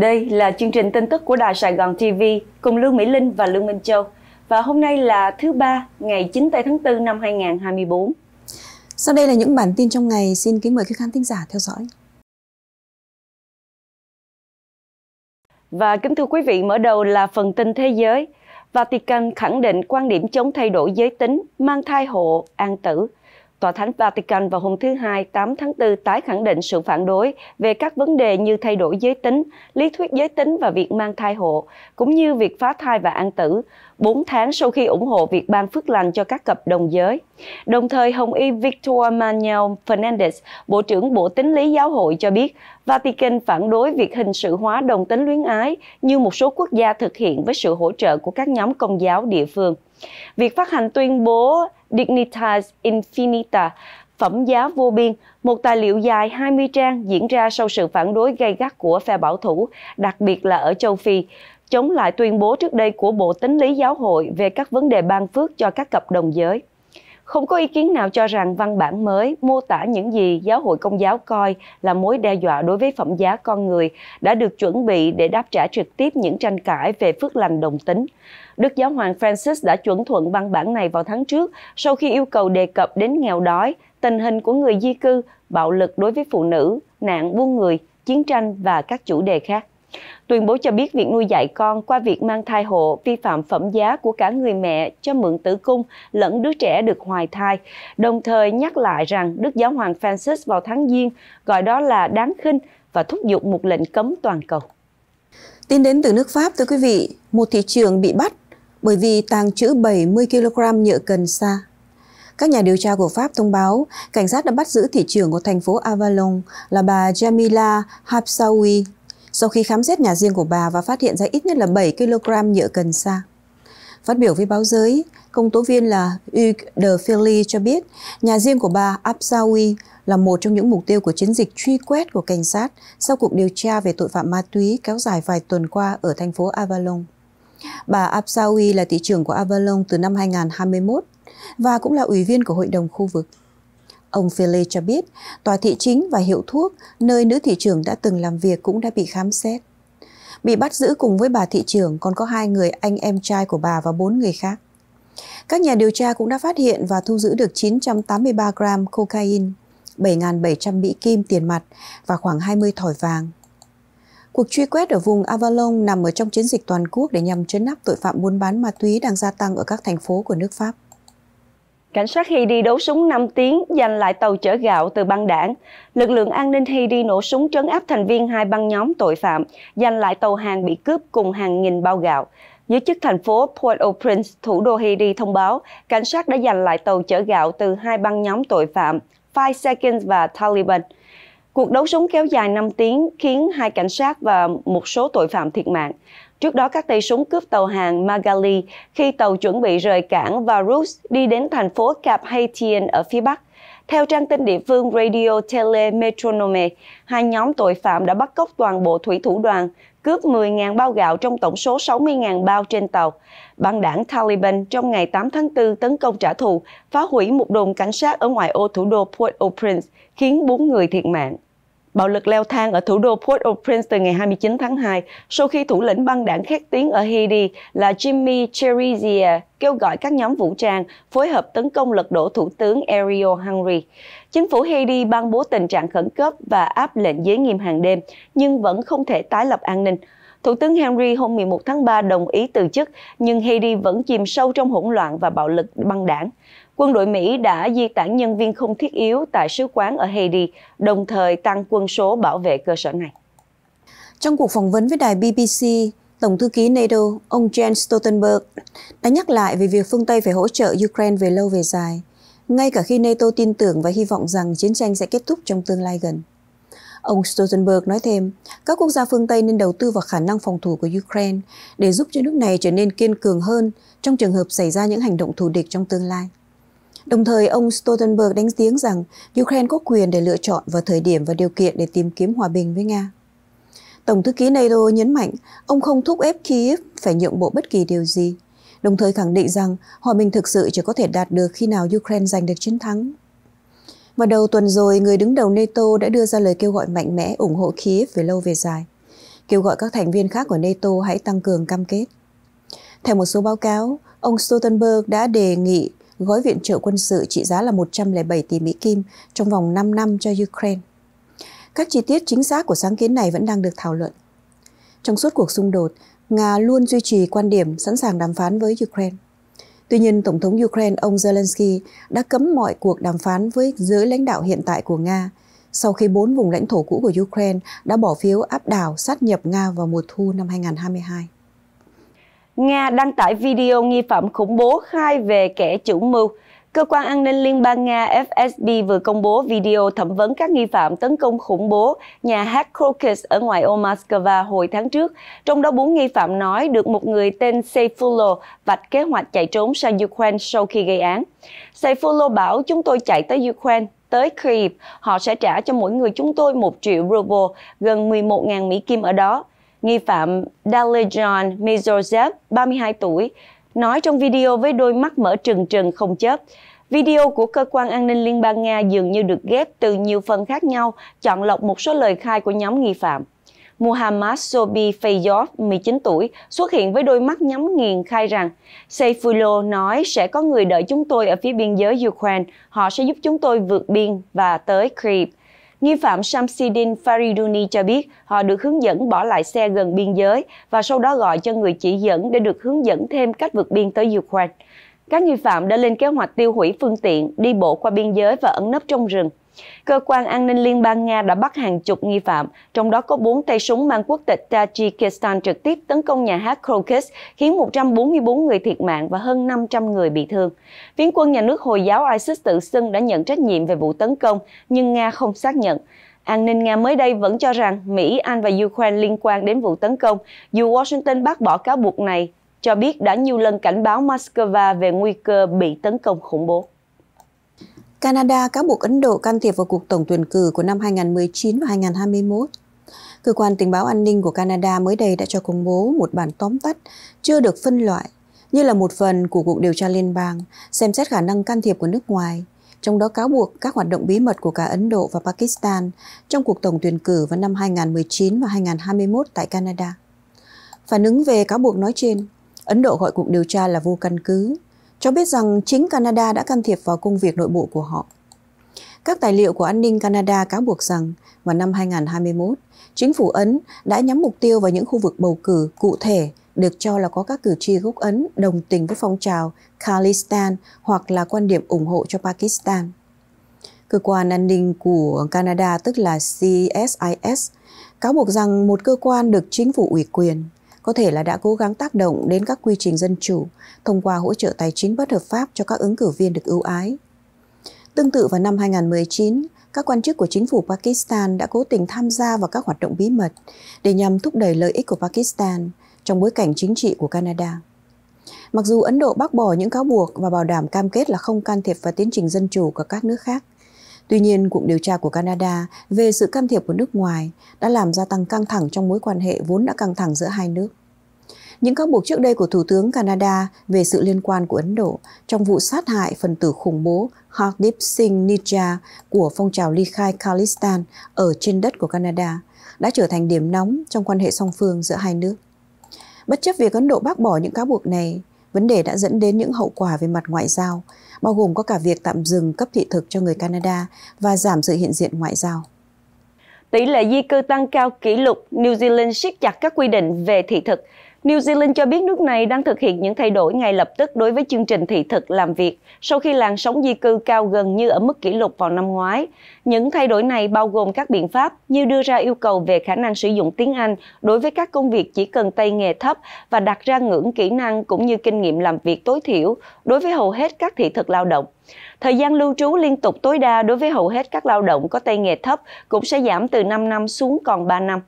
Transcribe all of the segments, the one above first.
Đây là chương trình tin tức của Đài Sài Gòn TV cùng Lương Mỹ Linh và Lương Minh Châu. Và hôm nay là thứ ba, ngày 9 tây tháng 4 năm 2024. Sau đây là những bản tin trong ngày. Xin kính mời các khán thính giả theo dõi. Và kính thưa quý vị, mở đầu là phần tin thế giới. Vatican khẳng định quan điểm chống thay đổi giới tính, mang thai hộ, an tử – Tòa Thánh Vatican vào hôm thứ Hai 8 tháng 4 tái khẳng định sự phản đối về các vấn đề như thay đổi giới tính, lý thuyết giới tính và việc mang thai hộ, cũng như việc phá thai và an tử, 4 tháng sau khi ủng hộ việc ban phước lành cho các cặp đồng giới. Đồng thời, Hồng Y Victor Manuel Fernandez, Bộ trưởng Bộ Tính lý Giáo hội cho biết, Vatican phản đối việc hình sự hóa đồng tính luyến ái như một số quốc gia thực hiện với sự hỗ trợ của các nhóm công giáo địa phương. Việc phát hành tuyên bố Dignitas Infinita, Phẩm giá vô biên, một tài liệu dài 20 trang diễn ra sau sự phản đối gay gắt của phe bảo thủ, đặc biệt là ở châu Phi, chống lại tuyên bố trước đây của Bộ Tính lý Giáo hội về các vấn đề ban phước cho các cặp đồng giới. Không có ý kiến nào cho rằng văn bản mới mô tả những gì giáo hội công giáo coi là mối đe dọa đối với phẩm giá con người đã được chuẩn bị để đáp trả trực tiếp những tranh cãi về phước lành đồng tính. Đức Giáo hoàng Francis đã chuẩn thuận văn bản này vào tháng trước sau khi yêu cầu đề cập đến nghèo đói, tình hình của người di cư, bạo lực đối với phụ nữ, nạn buôn người, chiến tranh và các chủ đề khác. Tuyên bố cho biết việc nuôi dạy con qua việc mang thai hộ vi phạm phẩm giá của cả người mẹ cho mượn tử cung lẫn đứa trẻ được hoài thai, đồng thời nhắc lại rằng Đức Giáo hoàng Francis vào tháng Giêng gọi đó là đáng khinh và thúc giục một lệnh cấm toàn cầu. Tin đến từ nước Pháp, thưa quý vị, một thị trường bị bắt bởi vì tàng trữ 70 kg nhựa cần sa. Các nhà điều tra của Pháp thông báo cảnh sát đã bắt giữ thị trưởng của thành phố Avalon là bà Jamila Hapsawi sau khi khám xét nhà riêng của bà và phát hiện ra ít nhất là 7 kg nhựa cần sa. Phát biểu với báo giới, công tố viên là Hugues de Philly cho biết nhà riêng của bà Absawi là một trong những mục tiêu của chiến dịch truy quét của cảnh sát sau cuộc điều tra về tội phạm ma túy kéo dài vài tuần qua ở thành phố Avalon. Bà Absawi là thị trưởng của Avalon từ năm 2021 và cũng là ủy viên của Hội đồng khu vực. Ông Phele cho biết, tòa thị chính và hiệu thuốc nơi nữ thị trưởng đã từng làm việc cũng đã bị khám xét. Bị bắt giữ cùng với bà thị trưởng còn có hai người anh em trai của bà và bốn người khác. Các nhà điều tra cũng đã phát hiện và thu giữ được 983 gram cocaine, 7.700 mỹ kim tiền mặt và khoảng 20 thỏi vàng. Cuộc truy quét ở vùng Avalon nằm ở trong chiến dịch toàn quốc để nhằm chấn áp tội phạm buôn bán ma túy đang gia tăng ở các thành phố của nước Pháp. Cảnh sát Haiti đấu súng 5 tiếng, giành lại tàu chở gạo từ băng đảng. Lực lượng an ninh Haiti nổ súng trấn áp thành viên hai băng nhóm tội phạm, giành lại tàu hàng bị cướp cùng hàng nghìn bao gạo. Giới chức thành phố Port-au-Prince, thủ đô Haiti thông báo, cảnh sát đã giành lại tàu chở gạo từ hai băng nhóm tội phạm, Five Seconds và Taliban – Cuộc đấu súng kéo dài 5 tiếng khiến hai cảnh sát và một số tội phạm thiệt mạng. Trước đó, các tay súng cướp tàu hàng Magali khi tàu chuẩn bị rời cảng Varus đi đến thành phố Cap Haitien ở phía Bắc. Theo trang tin địa phương Radio Tele Metronome, hai nhóm tội phạm đã bắt cóc toàn bộ thủy thủ đoàn, cướp 10.000 bao gạo trong tổng số 60.000 bao trên tàu băng đảng Taliban trong ngày 8 tháng 4 tấn công trả thù, phá hủy một đồn cảnh sát ở ngoài ô thủ đô Port-au-Prince, khiến 4 người thiệt mạng. Bạo lực leo thang ở thủ đô Port-au-Prince từ ngày 29 tháng 2 sau khi thủ lĩnh băng đảng khét tiếng ở Haiti là Jimmy Cherizier kêu gọi các nhóm vũ trang phối hợp tấn công lật đổ thủ tướng Ariel Henry. Chính phủ Haiti ban bố tình trạng khẩn cấp và áp lệnh giới nghiêm hàng đêm nhưng vẫn không thể tái lập an ninh. Thủ tướng Henry hôm 11 tháng 3 đồng ý từ chức, nhưng Haiti vẫn chìm sâu trong hỗn loạn và bạo lực băng đảng. Quân đội Mỹ đã di tản nhân viên không thiết yếu tại sứ quán ở Haiti, đồng thời tăng quân số bảo vệ cơ sở này. Trong cuộc phỏng vấn với đài BBC, Tổng thư ký NATO, ông Jens Stoltenberg, đã nhắc lại về việc phương Tây phải hỗ trợ Ukraine về lâu về dài, ngay cả khi NATO tin tưởng và hy vọng rằng chiến tranh sẽ kết thúc trong tương lai gần. Ông Stoltenberg nói thêm, các quốc gia phương Tây nên đầu tư vào khả năng phòng thủ của Ukraine để giúp cho nước này trở nên kiên cường hơn trong trường hợp xảy ra những hành động thù địch trong tương lai. Đồng thời, ông Stoltenberg đánh tiếng rằng Ukraine có quyền để lựa chọn vào thời điểm và điều kiện để tìm kiếm hòa bình với Nga. Tổng thư ký NATO nhấn mạnh ông không thúc ép Kyiv phải nhượng bộ bất kỳ điều gì, đồng thời khẳng định rằng hòa bình thực sự chỉ có thể đạt được khi nào Ukraine giành được chiến thắng. Vào đầu tuần rồi, người đứng đầu NATO đã đưa ra lời kêu gọi mạnh mẽ ủng hộ Kiev về lâu về dài, kêu gọi các thành viên khác của NATO hãy tăng cường cam kết. Theo một số báo cáo, ông Stoltenberg đã đề nghị gói viện trợ quân sự trị giá là 107 tỷ Mỹ Kim trong vòng 5 năm cho Ukraine. Các chi tiết chính xác của sáng kiến này vẫn đang được thảo luận. Trong suốt cuộc xung đột, Nga luôn duy trì quan điểm sẵn sàng đàm phán với Ukraine. Tuy nhiên, Tổng thống Ukraine ông Zelensky đã cấm mọi cuộc đàm phán với giới lãnh đạo hiện tại của Nga sau khi bốn vùng lãnh thổ cũ của Ukraine đã bỏ phiếu áp đảo sát nhập Nga vào mùa thu năm 2022. Nga đăng tải video nghi phạm khủng bố khai về kẻ chủ mưu. Cơ quan an ninh Liên bang Nga FSB vừa công bố video thẩm vấn các nghi phạm tấn công khủng bố nhà hát Crocus ở ngoài ô Moscow hồi tháng trước. Trong đó, bốn nghi phạm nói được một người tên Seyfulo vạch kế hoạch chạy trốn sang Ukraine sau khi gây án. Seyfulo bảo chúng tôi chạy tới Ukraine, tới Kyiv, họ sẽ trả cho mỗi người chúng tôi 1 triệu ruble, gần 11.000 Mỹ Kim ở đó. Nghi phạm Dalijan Mizorzev, 32 tuổi, nói trong video với đôi mắt mở trừng trừng không chớp. Video của cơ quan an ninh Liên bang Nga dường như được ghép từ nhiều phần khác nhau, chọn lọc một số lời khai của nhóm nghi phạm. Muhammad Sobi Fayov, 19 tuổi, xuất hiện với đôi mắt nhắm nghiền khai rằng Seyfulo nói sẽ có người đợi chúng tôi ở phía biên giới Ukraine, họ sẽ giúp chúng tôi vượt biên và tới Kiev. Nghi phạm Samsidin Fariduni cho biết họ được hướng dẫn bỏ lại xe gần biên giới và sau đó gọi cho người chỉ dẫn để được hướng dẫn thêm cách vượt biên tới Ukraine. Các nghi phạm đã lên kế hoạch tiêu hủy phương tiện, đi bộ qua biên giới và ẩn nấp trong rừng. Cơ quan an ninh Liên bang Nga đã bắt hàng chục nghi phạm, trong đó có bốn tay súng mang quốc tịch Tajikistan trực tiếp tấn công nhà hát Krokus, khiến 144 người thiệt mạng và hơn 500 người bị thương. Phiến quân nhà nước Hồi giáo ISIS tự xưng đã nhận trách nhiệm về vụ tấn công, nhưng Nga không xác nhận. An ninh Nga mới đây vẫn cho rằng Mỹ, Anh và Ukraine liên quan đến vụ tấn công, dù Washington bác bỏ cáo buộc này, cho biết đã nhiều lần cảnh báo Moscow về nguy cơ bị tấn công khủng bố. Canada cáo buộc Ấn Độ can thiệp vào cuộc tổng tuyển cử của năm 2019 và 2021. Cơ quan tình báo an ninh của Canada mới đây đã cho công bố một bản tóm tắt chưa được phân loại như là một phần của cuộc điều tra liên bang xem xét khả năng can thiệp của nước ngoài, trong đó cáo buộc các hoạt động bí mật của cả Ấn Độ và Pakistan trong cuộc tổng tuyển cử vào năm 2019 và 2021 tại Canada. Phản ứng về cáo buộc nói trên, Ấn Độ gọi cuộc điều tra là vô căn cứ cho biết rằng chính Canada đã can thiệp vào công việc nội bộ của họ. Các tài liệu của an ninh Canada cáo buộc rằng vào năm 2021, chính phủ Ấn đã nhắm mục tiêu vào những khu vực bầu cử cụ thể được cho là có các cử tri gốc Ấn đồng tình với phong trào Khalistan hoặc là quan điểm ủng hộ cho Pakistan. Cơ quan an ninh của Canada tức là CSIS cáo buộc rằng một cơ quan được chính phủ ủy quyền có thể là đã cố gắng tác động đến các quy trình dân chủ thông qua hỗ trợ tài chính bất hợp pháp cho các ứng cử viên được ưu ái. Tương tự vào năm 2019, các quan chức của chính phủ Pakistan đã cố tình tham gia vào các hoạt động bí mật để nhằm thúc đẩy lợi ích của Pakistan trong bối cảnh chính trị của Canada. Mặc dù Ấn Độ bác bỏ những cáo buộc và bảo đảm cam kết là không can thiệp vào tiến trình dân chủ của các nước khác, Tuy nhiên, cuộc điều tra của Canada về sự can thiệp của nước ngoài đã làm gia tăng căng thẳng trong mối quan hệ vốn đã căng thẳng giữa hai nước. Những cáo buộc trước đây của Thủ tướng Canada về sự liên quan của Ấn Độ trong vụ sát hại phần tử khủng bố Hardeep Singh Nijja của phong trào ly khai Khalistan ở trên đất của Canada đã trở thành điểm nóng trong quan hệ song phương giữa hai nước. Bất chấp việc Ấn Độ bác bỏ những cáo buộc này, vấn đề đã dẫn đến những hậu quả về mặt ngoại giao bao gồm có cả việc tạm dừng cấp thị thực cho người Canada và giảm sự hiện diện ngoại giao. Tỷ lệ di cư tăng cao kỷ lục, New Zealand siết chặt các quy định về thị thực – New Zealand cho biết nước này đang thực hiện những thay đổi ngay lập tức đối với chương trình thị thực làm việc sau khi làn sóng di cư cao gần như ở mức kỷ lục vào năm ngoái. Những thay đổi này bao gồm các biện pháp như đưa ra yêu cầu về khả năng sử dụng tiếng Anh đối với các công việc chỉ cần tay nghề thấp và đặt ra ngưỡng kỹ năng cũng như kinh nghiệm làm việc tối thiểu đối với hầu hết các thị thực lao động. Thời gian lưu trú liên tục tối đa đối với hầu hết các lao động có tay nghề thấp cũng sẽ giảm từ 5 năm xuống còn 3 năm.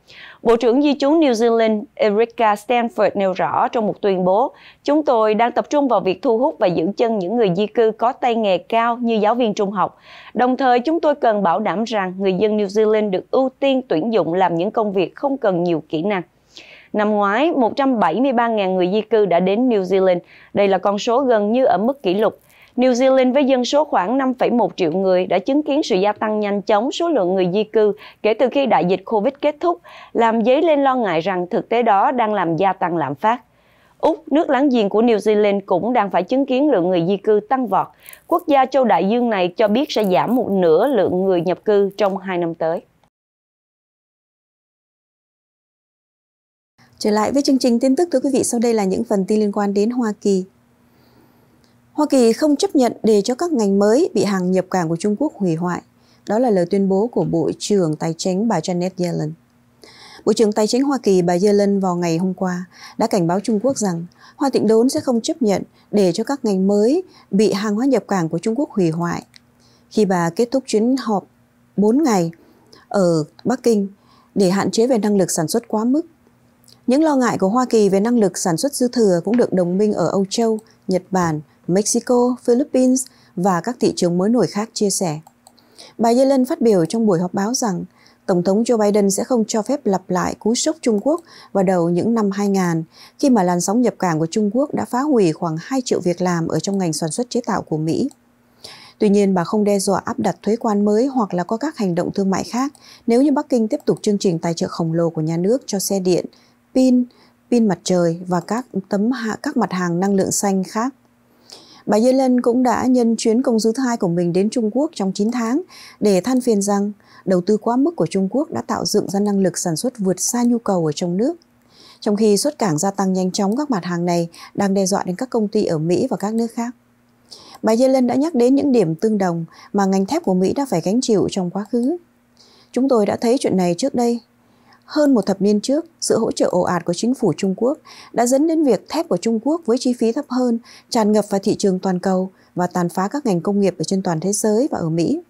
Bộ trưởng Di trú New Zealand Erica Stanford nêu rõ trong một tuyên bố, chúng tôi đang tập trung vào việc thu hút và giữ chân những người di cư có tay nghề cao như giáo viên trung học. Đồng thời, chúng tôi cần bảo đảm rằng người dân New Zealand được ưu tiên tuyển dụng làm những công việc không cần nhiều kỹ năng. Năm ngoái, 173.000 người di cư đã đến New Zealand. Đây là con số gần như ở mức kỷ lục. New Zealand với dân số khoảng 5,1 triệu người đã chứng kiến sự gia tăng nhanh chóng số lượng người di cư kể từ khi đại dịch Covid kết thúc, làm dấy lên lo ngại rằng thực tế đó đang làm gia tăng lạm phát. Úc, nước láng giềng của New Zealand cũng đang phải chứng kiến lượng người di cư tăng vọt. Quốc gia châu đại dương này cho biết sẽ giảm một nửa lượng người nhập cư trong hai năm tới. Trở lại với chương trình tin tức thưa quý vị, sau đây là những phần tin liên quan đến Hoa Kỳ. Hoa Kỳ không chấp nhận để cho các ngành mới bị hàng nhập cảng của Trung Quốc hủy hoại. Đó là lời tuyên bố của Bộ trưởng Tài chính bà Janet Yellen. Bộ trưởng Tài chính Hoa Kỳ bà Yellen vào ngày hôm qua đã cảnh báo Trung Quốc rằng Hoa Tịnh Đốn sẽ không chấp nhận để cho các ngành mới bị hàng hóa nhập cảng của Trung Quốc hủy hoại. Khi bà kết thúc chuyến họp 4 ngày ở Bắc Kinh để hạn chế về năng lực sản xuất quá mức, những lo ngại của Hoa Kỳ về năng lực sản xuất dư thừa cũng được đồng minh ở Âu Châu, Nhật Bản Mexico, Philippines và các thị trường mới nổi khác chia sẻ. Bà Yellen phát biểu trong buổi họp báo rằng Tổng thống Joe Biden sẽ không cho phép lặp lại cú sốc Trung Quốc vào đầu những năm 2000 khi mà làn sóng nhập cảng của Trung Quốc đã phá hủy khoảng 2 triệu việc làm ở trong ngành sản xuất chế tạo của Mỹ. Tuy nhiên, bà không đe dọa áp đặt thuế quan mới hoặc là có các hành động thương mại khác nếu như Bắc Kinh tiếp tục chương trình tài trợ khổng lồ của nhà nước cho xe điện, pin, pin mặt trời và các tấm hạ các mặt hàng năng lượng xanh khác. Bà Yellen cũng đã nhân chuyến công du thứ hai của mình đến Trung Quốc trong 9 tháng để than phiền rằng đầu tư quá mức của Trung Quốc đã tạo dựng ra năng lực sản xuất vượt xa nhu cầu ở trong nước. Trong khi xuất cảng gia tăng nhanh chóng các mặt hàng này đang đe dọa đến các công ty ở Mỹ và các nước khác. Bà Yellen đã nhắc đến những điểm tương đồng mà ngành thép của Mỹ đã phải gánh chịu trong quá khứ. Chúng tôi đã thấy chuyện này trước đây hơn một thập niên trước, sự hỗ trợ ồ ạt của chính phủ Trung Quốc đã dẫn đến việc thép của Trung Quốc với chi phí thấp hơn tràn ngập vào thị trường toàn cầu và tàn phá các ngành công nghiệp ở trên toàn thế giới và ở Mỹ.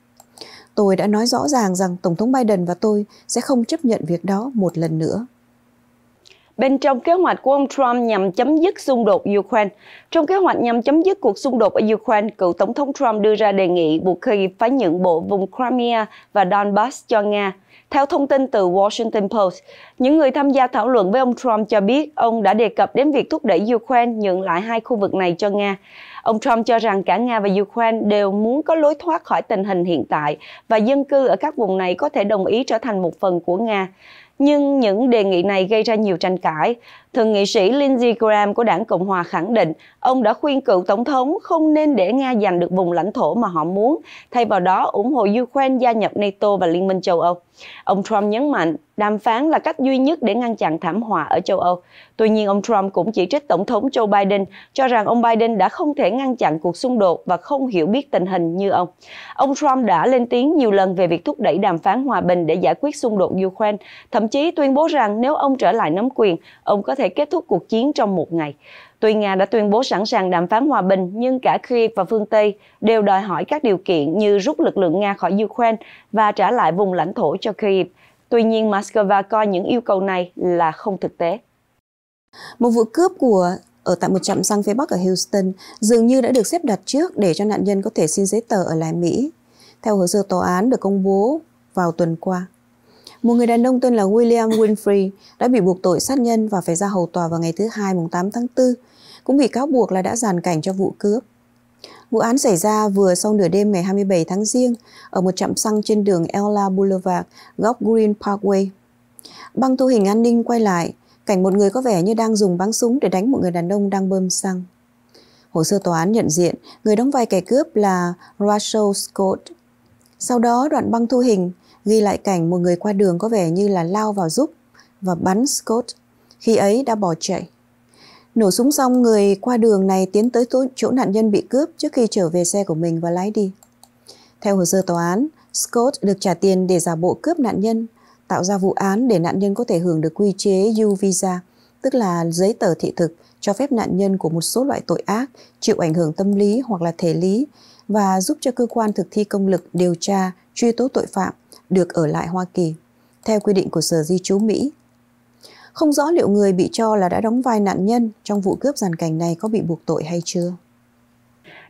Tôi đã nói rõ ràng rằng Tổng thống Biden và tôi sẽ không chấp nhận việc đó một lần nữa. Bên trong kế hoạch của ông Trump nhằm chấm dứt xung đột Ukraine, trong kế hoạch nhằm chấm dứt cuộc xung đột ở Ukraine, cựu Tổng thống Trump đưa ra đề nghị buộc Kyiv phải nhượng bộ vùng Crimea và Donbass cho Nga theo thông tin từ Washington Post, những người tham gia thảo luận với ông Trump cho biết ông đã đề cập đến việc thúc đẩy Ukraine nhận lại hai khu vực này cho Nga. Ông Trump cho rằng cả Nga và Ukraine đều muốn có lối thoát khỏi tình hình hiện tại và dân cư ở các vùng này có thể đồng ý trở thành một phần của Nga nhưng những đề nghị này gây ra nhiều tranh cãi. Thượng nghị sĩ Lindsey Graham của đảng Cộng hòa khẳng định ông đã khuyên cựu tổng thống không nên để Nga giành được vùng lãnh thổ mà họ muốn, thay vào đó ủng hộ Ukraine gia nhập NATO và Liên minh châu Âu. Ông Trump nhấn mạnh đàm phán là cách duy nhất để ngăn chặn thảm họa ở châu Âu. Tuy nhiên, ông Trump cũng chỉ trích Tổng thống Joe Biden, cho rằng ông Biden đã không thể ngăn chặn cuộc xung đột và không hiểu biết tình hình như ông. Ông Trump đã lên tiếng nhiều lần về việc thúc đẩy đàm phán hòa bình để giải quyết xung đột Ukraine, thậm thậm chí tuyên bố rằng nếu ông trở lại nắm quyền, ông có thể kết thúc cuộc chiến trong một ngày. Tuy Nga đã tuyên bố sẵn sàng đàm phán hòa bình, nhưng cả Kiev và phương Tây đều đòi hỏi các điều kiện như rút lực lượng Nga khỏi Ukraine và trả lại vùng lãnh thổ cho Kiev. Tuy nhiên, Moscow coi những yêu cầu này là không thực tế. Một vụ cướp của ở tại một trạm xăng phía Bắc ở Houston dường như đã được xếp đặt trước để cho nạn nhân có thể xin giấy tờ ở lại Mỹ, theo hồ sơ tòa án được công bố vào tuần qua. Một người đàn ông tên là William Winfrey đã bị buộc tội sát nhân và phải ra hầu tòa vào ngày thứ hai mùng 8 tháng 4, cũng bị cáo buộc là đã giàn cảnh cho vụ cướp. Vụ án xảy ra vừa sau nửa đêm ngày 27 tháng Giêng ở một trạm xăng trên đường Ella Boulevard, góc Green Parkway. Băng thu hình an ninh quay lại, cảnh một người có vẻ như đang dùng bắn súng để đánh một người đàn ông đang bơm xăng. Hồ sơ tòa án nhận diện, người đóng vai kẻ cướp là Russell Scott. Sau đó đoạn băng thu hình ghi lại cảnh một người qua đường có vẻ như là lao vào giúp và bắn Scott, khi ấy đã bỏ chạy. Nổ súng xong, người qua đường này tiến tới chỗ nạn nhân bị cướp trước khi trở về xe của mình và lái đi. Theo hồ sơ tòa án, Scott được trả tiền để giả bộ cướp nạn nhân, tạo ra vụ án để nạn nhân có thể hưởng được quy chế U visa, tức là giấy tờ thị thực cho phép nạn nhân của một số loại tội ác chịu ảnh hưởng tâm lý hoặc là thể lý và giúp cho cơ quan thực thi công lực điều tra, truy tố tội phạm được ở lại Hoa Kỳ, theo quy định của Sở Di trú Mỹ. Không rõ liệu người bị cho là đã đóng vai nạn nhân trong vụ cướp giàn cảnh này có bị buộc tội hay chưa.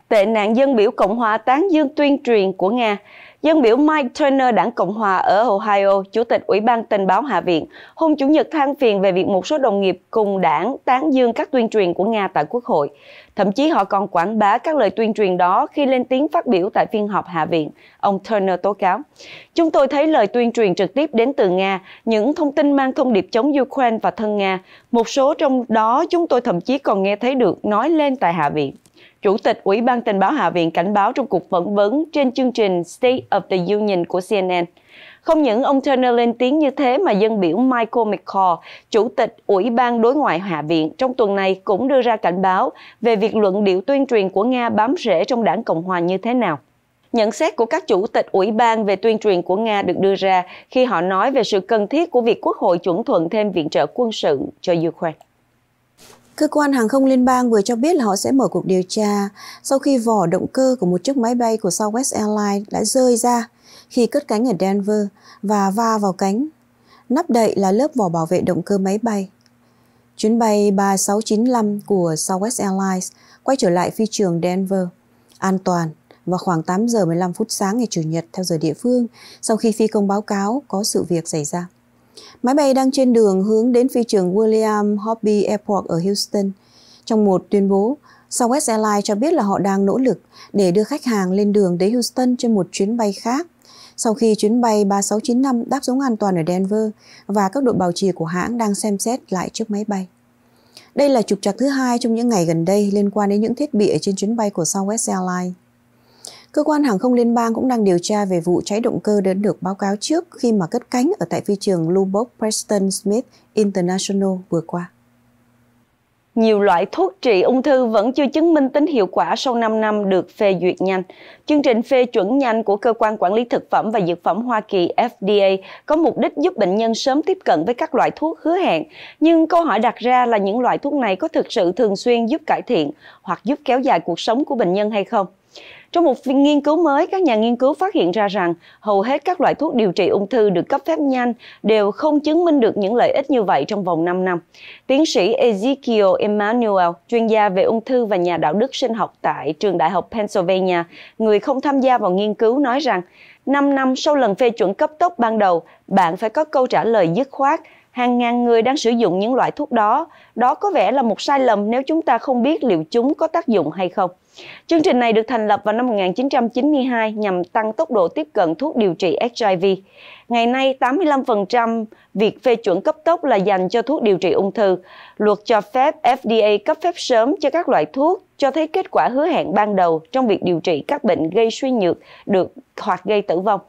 Tệ nạn dân biểu Cộng hòa tán dương tuyên truyền của Nga Dân biểu Mike Turner đảng Cộng Hòa ở Ohio, Chủ tịch Ủy ban Tình báo Hạ viện, hôm Chủ nhật than phiền về việc một số đồng nghiệp cùng đảng tán dương các tuyên truyền của Nga tại Quốc hội. Thậm chí họ còn quảng bá các lời tuyên truyền đó khi lên tiếng phát biểu tại phiên họp Hạ viện, ông Turner tố cáo. Chúng tôi thấy lời tuyên truyền trực tiếp đến từ Nga, những thông tin mang thông điệp chống Ukraine và thân Nga. Một số trong đó chúng tôi thậm chí còn nghe thấy được nói lên tại Hạ viện. Chủ tịch Ủy ban Tình báo Hạ viện cảnh báo trong cuộc phỏng vấn trên chương trình State of the Union của CNN. Không những ông Turner lên tiếng như thế mà dân biểu Michael McCall, Chủ tịch Ủy ban Đối ngoại Hạ viện, trong tuần này cũng đưa ra cảnh báo về việc luận điệu tuyên truyền của Nga bám rễ trong đảng Cộng hòa như thế nào. Nhận xét của các chủ tịch ủy ban về tuyên truyền của Nga được đưa ra khi họ nói về sự cần thiết của việc quốc hội chuẩn thuận thêm viện trợ quân sự cho Ukraine. Cơ quan hàng không liên bang vừa cho biết là họ sẽ mở cuộc điều tra sau khi vỏ động cơ của một chiếc máy bay của Southwest Airlines đã rơi ra khi cất cánh ở Denver và va vào cánh. Nắp đậy là lớp vỏ bảo vệ động cơ máy bay. Chuyến bay 3695 của Southwest Airlines quay trở lại phi trường Denver an toàn vào khoảng 8 giờ 15 phút sáng ngày Chủ nhật theo giờ địa phương sau khi phi công báo cáo có sự việc xảy ra. Máy bay đang trên đường hướng đến phi trường William Hobby Airport ở Houston. Trong một tuyên bố, Southwest Airlines cho biết là họ đang nỗ lực để đưa khách hàng lên đường đến Houston trên một chuyến bay khác. Sau khi chuyến bay 3695 đáp xuống an toàn ở Denver và các đội bảo trì của hãng đang xem xét lại chiếc máy bay. Đây là trục trặc thứ hai trong những ngày gần đây liên quan đến những thiết bị ở trên chuyến bay của Southwest Airlines. Cơ quan hàng không liên bang cũng đang điều tra về vụ cháy động cơ đến được báo cáo trước khi mà cất cánh ở tại phi trường Lubbock Preston Smith International vừa qua. Nhiều loại thuốc trị ung thư vẫn chưa chứng minh tính hiệu quả sau 5 năm được phê duyệt nhanh. Chương trình phê chuẩn nhanh của Cơ quan Quản lý Thực phẩm và Dược phẩm Hoa Kỳ FDA có mục đích giúp bệnh nhân sớm tiếp cận với các loại thuốc hứa hẹn. Nhưng câu hỏi đặt ra là những loại thuốc này có thực sự thường xuyên giúp cải thiện hoặc giúp kéo dài cuộc sống của bệnh nhân hay không? Trong một nghiên cứu mới, các nhà nghiên cứu phát hiện ra rằng hầu hết các loại thuốc điều trị ung thư được cấp phép nhanh đều không chứng minh được những lợi ích như vậy trong vòng 5 năm. Tiến sĩ Ezekiel Emanuel, chuyên gia về ung thư và nhà đạo đức sinh học tại trường Đại học Pennsylvania, người không tham gia vào nghiên cứu nói rằng 5 năm sau lần phê chuẩn cấp tốc ban đầu, bạn phải có câu trả lời dứt khoát hàng ngàn người đang sử dụng những loại thuốc đó. Đó có vẻ là một sai lầm nếu chúng ta không biết liệu chúng có tác dụng hay không. Chương trình này được thành lập vào năm 1992 nhằm tăng tốc độ tiếp cận thuốc điều trị HIV. Ngày nay, 85% việc phê chuẩn cấp tốc là dành cho thuốc điều trị ung thư. Luật cho phép FDA cấp phép sớm cho các loại thuốc cho thấy kết quả hứa hẹn ban đầu trong việc điều trị các bệnh gây suy nhược được hoặc gây tử vong.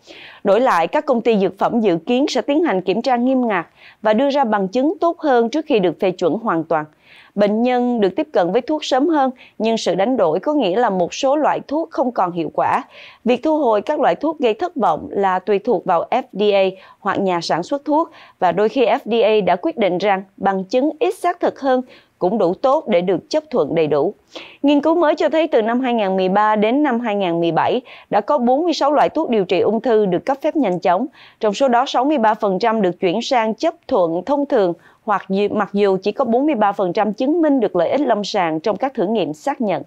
Đổi lại, các công ty dược phẩm dự kiến sẽ tiến hành kiểm tra nghiêm ngặt và đưa ra bằng chứng tốt hơn trước khi được phê chuẩn hoàn toàn bệnh nhân được tiếp cận với thuốc sớm hơn, nhưng sự đánh đổi có nghĩa là một số loại thuốc không còn hiệu quả. Việc thu hồi các loại thuốc gây thất vọng là tùy thuộc vào FDA hoặc nhà sản xuất thuốc và đôi khi FDA đã quyết định rằng bằng chứng ít xác thực hơn cũng đủ tốt để được chấp thuận đầy đủ. Nghiên cứu mới cho thấy từ năm 2013 đến năm 2017 đã có 46 loại thuốc điều trị ung thư được cấp phép nhanh chóng, trong số đó 63% được chuyển sang chấp thuận thông thường hoặc mặc dù chỉ có 43% chứng minh được lợi ích lâm sàng trong các thử nghiệm xác nhận.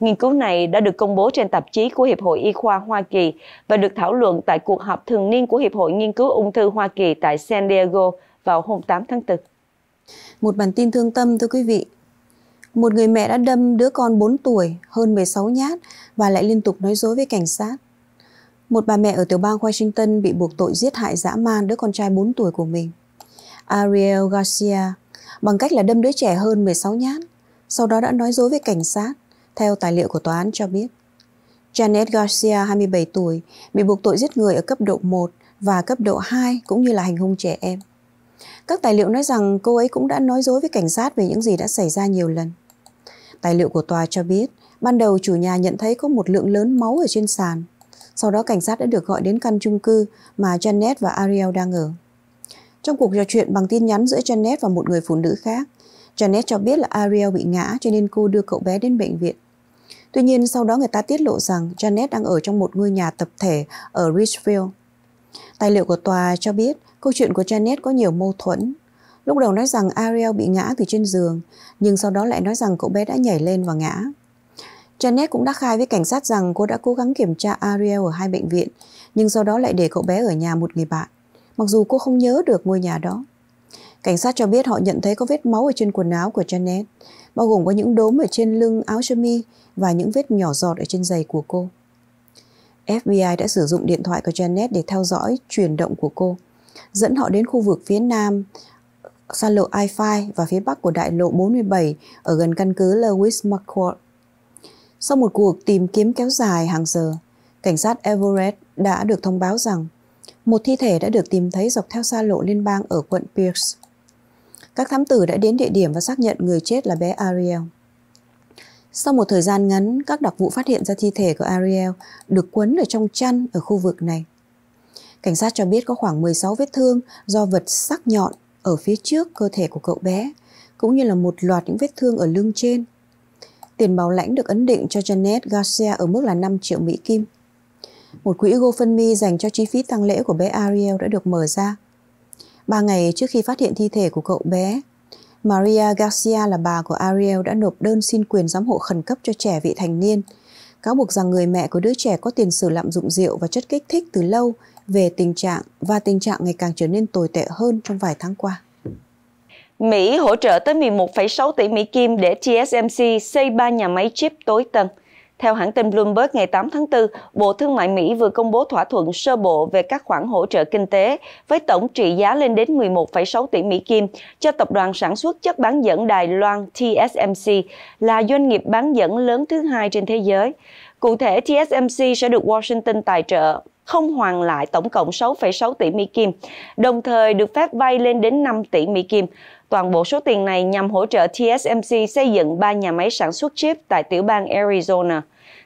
Nghiên cứu này đã được công bố trên tạp chí của Hiệp hội Y khoa Hoa Kỳ và được thảo luận tại cuộc họp thường niên của Hiệp hội Nghiên cứu ung thư Hoa Kỳ tại San Diego vào hôm 8 tháng 4. Một bản tin thương tâm thưa quý vị. Một người mẹ đã đâm đứa con 4 tuổi hơn 16 nhát và lại liên tục nói dối với cảnh sát. Một bà mẹ ở tiểu bang Washington bị buộc tội giết hại dã man đứa con trai 4 tuổi của mình. Ariel Garcia bằng cách là đâm đứa trẻ hơn 16 nhát, sau đó đã nói dối với cảnh sát, theo tài liệu của tòa án cho biết. Janet Garcia, 27 tuổi, bị buộc tội giết người ở cấp độ 1 và cấp độ 2 cũng như là hành hung trẻ em. Các tài liệu nói rằng cô ấy cũng đã nói dối với cảnh sát về những gì đã xảy ra nhiều lần. Tài liệu của tòa cho biết, ban đầu chủ nhà nhận thấy có một lượng lớn máu ở trên sàn. Sau đó cảnh sát đã được gọi đến căn chung cư mà Janet và Ariel đang ở. Trong cuộc trò chuyện bằng tin nhắn giữa Janet và một người phụ nữ khác, Janet cho biết là Ariel bị ngã cho nên cô đưa cậu bé đến bệnh viện. Tuy nhiên sau đó người ta tiết lộ rằng Janet đang ở trong một ngôi nhà tập thể ở Richfield. Tài liệu của tòa cho biết câu chuyện của Janet có nhiều mâu thuẫn. Lúc đầu nói rằng Ariel bị ngã từ trên giường, nhưng sau đó lại nói rằng cậu bé đã nhảy lên và ngã. Janet cũng đã khai với cảnh sát rằng cô đã cố gắng kiểm tra Ariel ở hai bệnh viện, nhưng sau đó lại để cậu bé ở nhà một người bạn mặc dù cô không nhớ được ngôi nhà đó. Cảnh sát cho biết họ nhận thấy có vết máu ở trên quần áo của Janet, bao gồm có những đốm ở trên lưng áo sơ mi và những vết nhỏ giọt ở trên giày của cô. FBI đã sử dụng điện thoại của Janet để theo dõi chuyển động của cô, dẫn họ đến khu vực phía nam xa lộ I-5 và phía bắc của đại lộ 47 ở gần căn cứ Lewis McCord. Sau một cuộc tìm kiếm kéo dài hàng giờ, cảnh sát Everett đã được thông báo rằng một thi thể đã được tìm thấy dọc theo xa lộ liên bang ở quận Pierce. Các thám tử đã đến địa điểm và xác nhận người chết là bé Ariel. Sau một thời gian ngắn, các đặc vụ phát hiện ra thi thể của Ariel được quấn ở trong chăn ở khu vực này. Cảnh sát cho biết có khoảng 16 vết thương do vật sắc nhọn ở phía trước cơ thể của cậu bé, cũng như là một loạt những vết thương ở lưng trên. Tiền bảo lãnh được ấn định cho Janet Garcia ở mức là 5 triệu Mỹ Kim một quỹ GoFundMe dành cho chi phí tăng lễ của bé Ariel đã được mở ra. Ba ngày trước khi phát hiện thi thể của cậu bé, Maria Garcia là bà của Ariel đã nộp đơn xin quyền giám hộ khẩn cấp cho trẻ vị thành niên, cáo buộc rằng người mẹ của đứa trẻ có tiền sử lạm dụng rượu và chất kích thích từ lâu về tình trạng và tình trạng ngày càng trở nên tồi tệ hơn trong vài tháng qua. Mỹ hỗ trợ tới 11,6 tỷ Mỹ Kim để TSMC xây 3 nhà máy chip tối tân – theo hãng tin Bloomberg ngày 8 tháng 4, Bộ Thương mại Mỹ vừa công bố thỏa thuận sơ bộ về các khoản hỗ trợ kinh tế với tổng trị giá lên đến 11,6 tỷ Mỹ Kim cho tập đoàn sản xuất chất bán dẫn Đài Loan TSMC là doanh nghiệp bán dẫn lớn thứ hai trên thế giới. Cụ thể, TSMC sẽ được Washington tài trợ không hoàn lại tổng cộng 6,6 tỷ Mỹ Kim, đồng thời được phép vay lên đến 5 tỷ Mỹ Kim. Toàn bộ số tiền này nhằm hỗ trợ TSMC xây dựng 3 nhà máy sản xuất chip tại tiểu bang Arizona.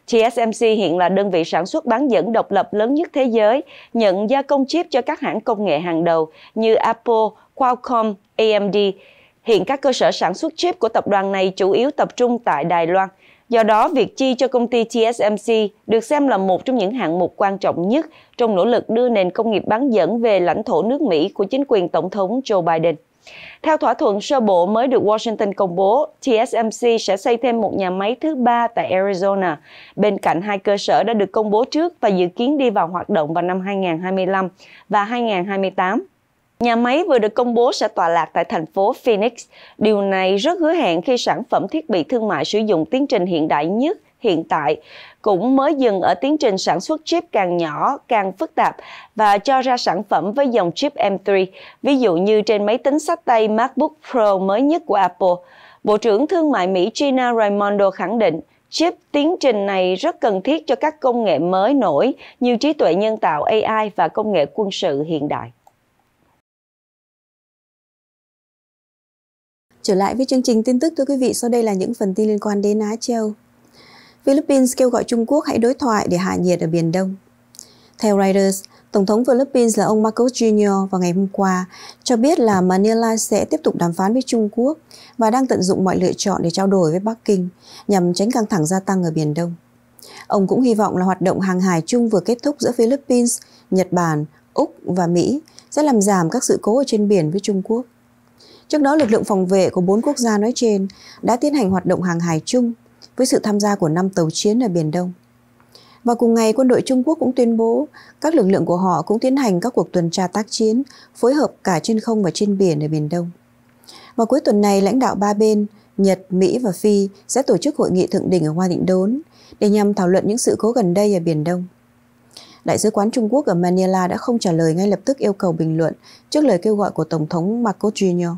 TSMC hiện là đơn vị sản xuất bán dẫn độc lập lớn nhất thế giới, nhận gia công chip cho các hãng công nghệ hàng đầu như Apple, Qualcomm, AMD. Hiện các cơ sở sản xuất chip của tập đoàn này chủ yếu tập trung tại Đài Loan. Do đó, việc chi cho công ty TSMC được xem là một trong những hạng mục quan trọng nhất trong nỗ lực đưa nền công nghiệp bán dẫn về lãnh thổ nước Mỹ của chính quyền Tổng thống Joe Biden. Theo thỏa thuận sơ bộ mới được Washington công bố, TSMC sẽ xây thêm một nhà máy thứ ba tại Arizona, bên cạnh hai cơ sở đã được công bố trước và dự kiến đi vào hoạt động vào năm 2025 và 2028. Nhà máy vừa được công bố sẽ tọa lạc tại thành phố Phoenix. Điều này rất hứa hẹn khi sản phẩm thiết bị thương mại sử dụng tiến trình hiện đại nhất hiện tại cũng mới dừng ở tiến trình sản xuất chip càng nhỏ, càng phức tạp và cho ra sản phẩm với dòng chip M3, ví dụ như trên máy tính sách tay MacBook Pro mới nhất của Apple. Bộ trưởng Thương mại Mỹ Gina Raimondo khẳng định, chip tiến trình này rất cần thiết cho các công nghệ mới nổi như trí tuệ nhân tạo AI và công nghệ quân sự hiện đại. Trở lại với chương trình tin tức thưa quý vị, sau đây là những phần tin liên quan đến Á Châu. Philippines kêu gọi Trung Quốc hãy đối thoại để hạ nhiệt ở Biển Đông. Theo Reuters, Tổng thống Philippines là ông Marcos Jr. vào ngày hôm qua cho biết là Manila sẽ tiếp tục đàm phán với Trung Quốc và đang tận dụng mọi lựa chọn để trao đổi với Bắc Kinh nhằm tránh căng thẳng gia tăng ở Biển Đông. Ông cũng hy vọng là hoạt động hàng hải chung vừa kết thúc giữa Philippines, Nhật Bản, Úc và Mỹ sẽ làm giảm các sự cố ở trên biển với Trung Quốc. Trước đó, lực lượng phòng vệ của bốn quốc gia nói trên đã tiến hành hoạt động hàng hải chung với sự tham gia của năm tàu chiến ở Biển Đông. Và cùng ngày, quân đội Trung Quốc cũng tuyên bố các lực lượng của họ cũng tiến hành các cuộc tuần tra tác chiến, phối hợp cả trên không và trên biển ở Biển Đông. Và cuối tuần này, lãnh đạo ba bên Nhật, Mỹ và Phi sẽ tổ chức hội nghị thượng đỉnh ở Hoa Định Đốn để nhằm thảo luận những sự cố gần đây ở Biển Đông. Đại sứ quán Trung Quốc ở Manila đã không trả lời ngay lập tức yêu cầu bình luận trước lời kêu gọi của Tổng thống Marcos Jr.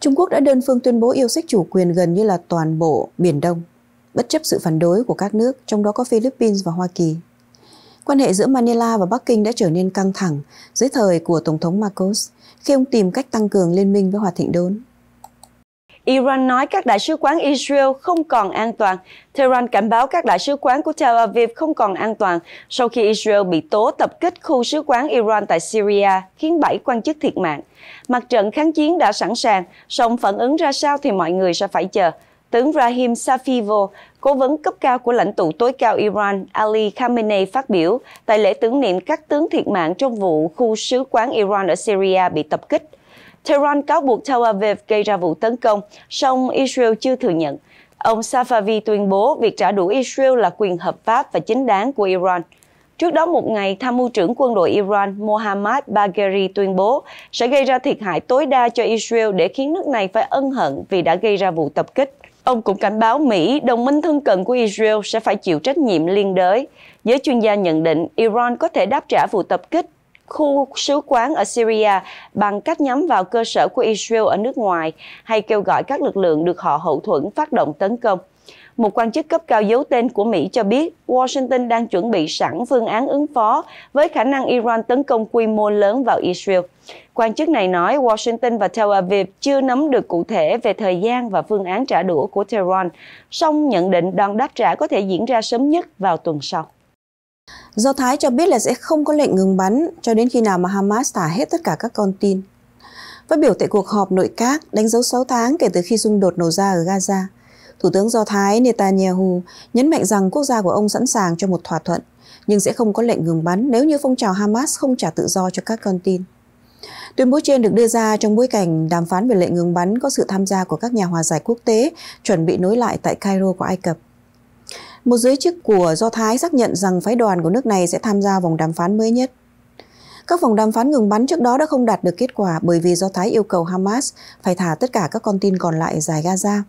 Trung Quốc đã đơn phương tuyên bố yêu sách chủ quyền gần như là toàn bộ Biển Đông bất chấp sự phản đối của các nước, trong đó có Philippines và Hoa Kỳ. Quan hệ giữa Manila và Bắc Kinh đã trở nên căng thẳng dưới thời của Tổng thống Marcos khi ông tìm cách tăng cường liên minh với Hòa Thịnh Đốn. Iran nói các đại sứ quán Israel không còn an toàn. Tehran cảnh báo các đại sứ quán của Tel Aviv không còn an toàn sau khi Israel bị tố tập kích khu sứ quán Iran tại Syria, khiến 7 quan chức thiệt mạng. Mặt trận kháng chiến đã sẵn sàng, song phản ứng ra sao thì mọi người sẽ phải chờ tướng Rahim Safivo, cố vấn cấp cao của lãnh tụ tối cao Iran Ali Khamenei phát biểu tại lễ tưởng niệm các tướng thiệt mạng trong vụ khu sứ quán Iran ở Syria bị tập kích. Tehran cáo buộc Tel Aviv gây ra vụ tấn công, song Israel chưa thừa nhận. Ông Safavi tuyên bố việc trả đũa Israel là quyền hợp pháp và chính đáng của Iran. Trước đó một ngày, Tham mưu trưởng quân đội Iran Mohammad Bagheri tuyên bố sẽ gây ra thiệt hại tối đa cho Israel để khiến nước này phải ân hận vì đã gây ra vụ tập kích. Ông cũng cảnh báo Mỹ, đồng minh thân cận của Israel sẽ phải chịu trách nhiệm liên đới. Giới chuyên gia nhận định Iran có thể đáp trả vụ tập kích khu sứ quán ở Syria bằng cách nhắm vào cơ sở của Israel ở nước ngoài hay kêu gọi các lực lượng được họ hậu thuẫn phát động tấn công một quan chức cấp cao giấu tên của Mỹ cho biết Washington đang chuẩn bị sẵn phương án ứng phó với khả năng Iran tấn công quy mô lớn vào Israel. Quan chức này nói Washington và Tel Aviv chưa nắm được cụ thể về thời gian và phương án trả đũa của Tehran, song nhận định đòn đáp trả có thể diễn ra sớm nhất vào tuần sau. Do Thái cho biết là sẽ không có lệnh ngừng bắn cho đến khi nào mà Hamas thả hết tất cả các con tin. Phát biểu tại cuộc họp nội các đánh dấu 6 tháng kể từ khi xung đột nổ ra ở Gaza, Thủ tướng Do Thái Netanyahu nhấn mạnh rằng quốc gia của ông sẵn sàng cho một thỏa thuận, nhưng sẽ không có lệnh ngừng bắn nếu như phong trào Hamas không trả tự do cho các con tin. Tuyên bố trên được đưa ra trong bối cảnh đàm phán về lệnh ngừng bắn có sự tham gia của các nhà hòa giải quốc tế chuẩn bị nối lại tại Cairo của Ai Cập. Một giới chức của Do Thái xác nhận rằng phái đoàn của nước này sẽ tham gia vòng đàm phán mới nhất. Các vòng đàm phán ngừng bắn trước đó đã không đạt được kết quả bởi vì Do Thái yêu cầu Hamas phải thả tất cả các con tin còn lại giải Gaza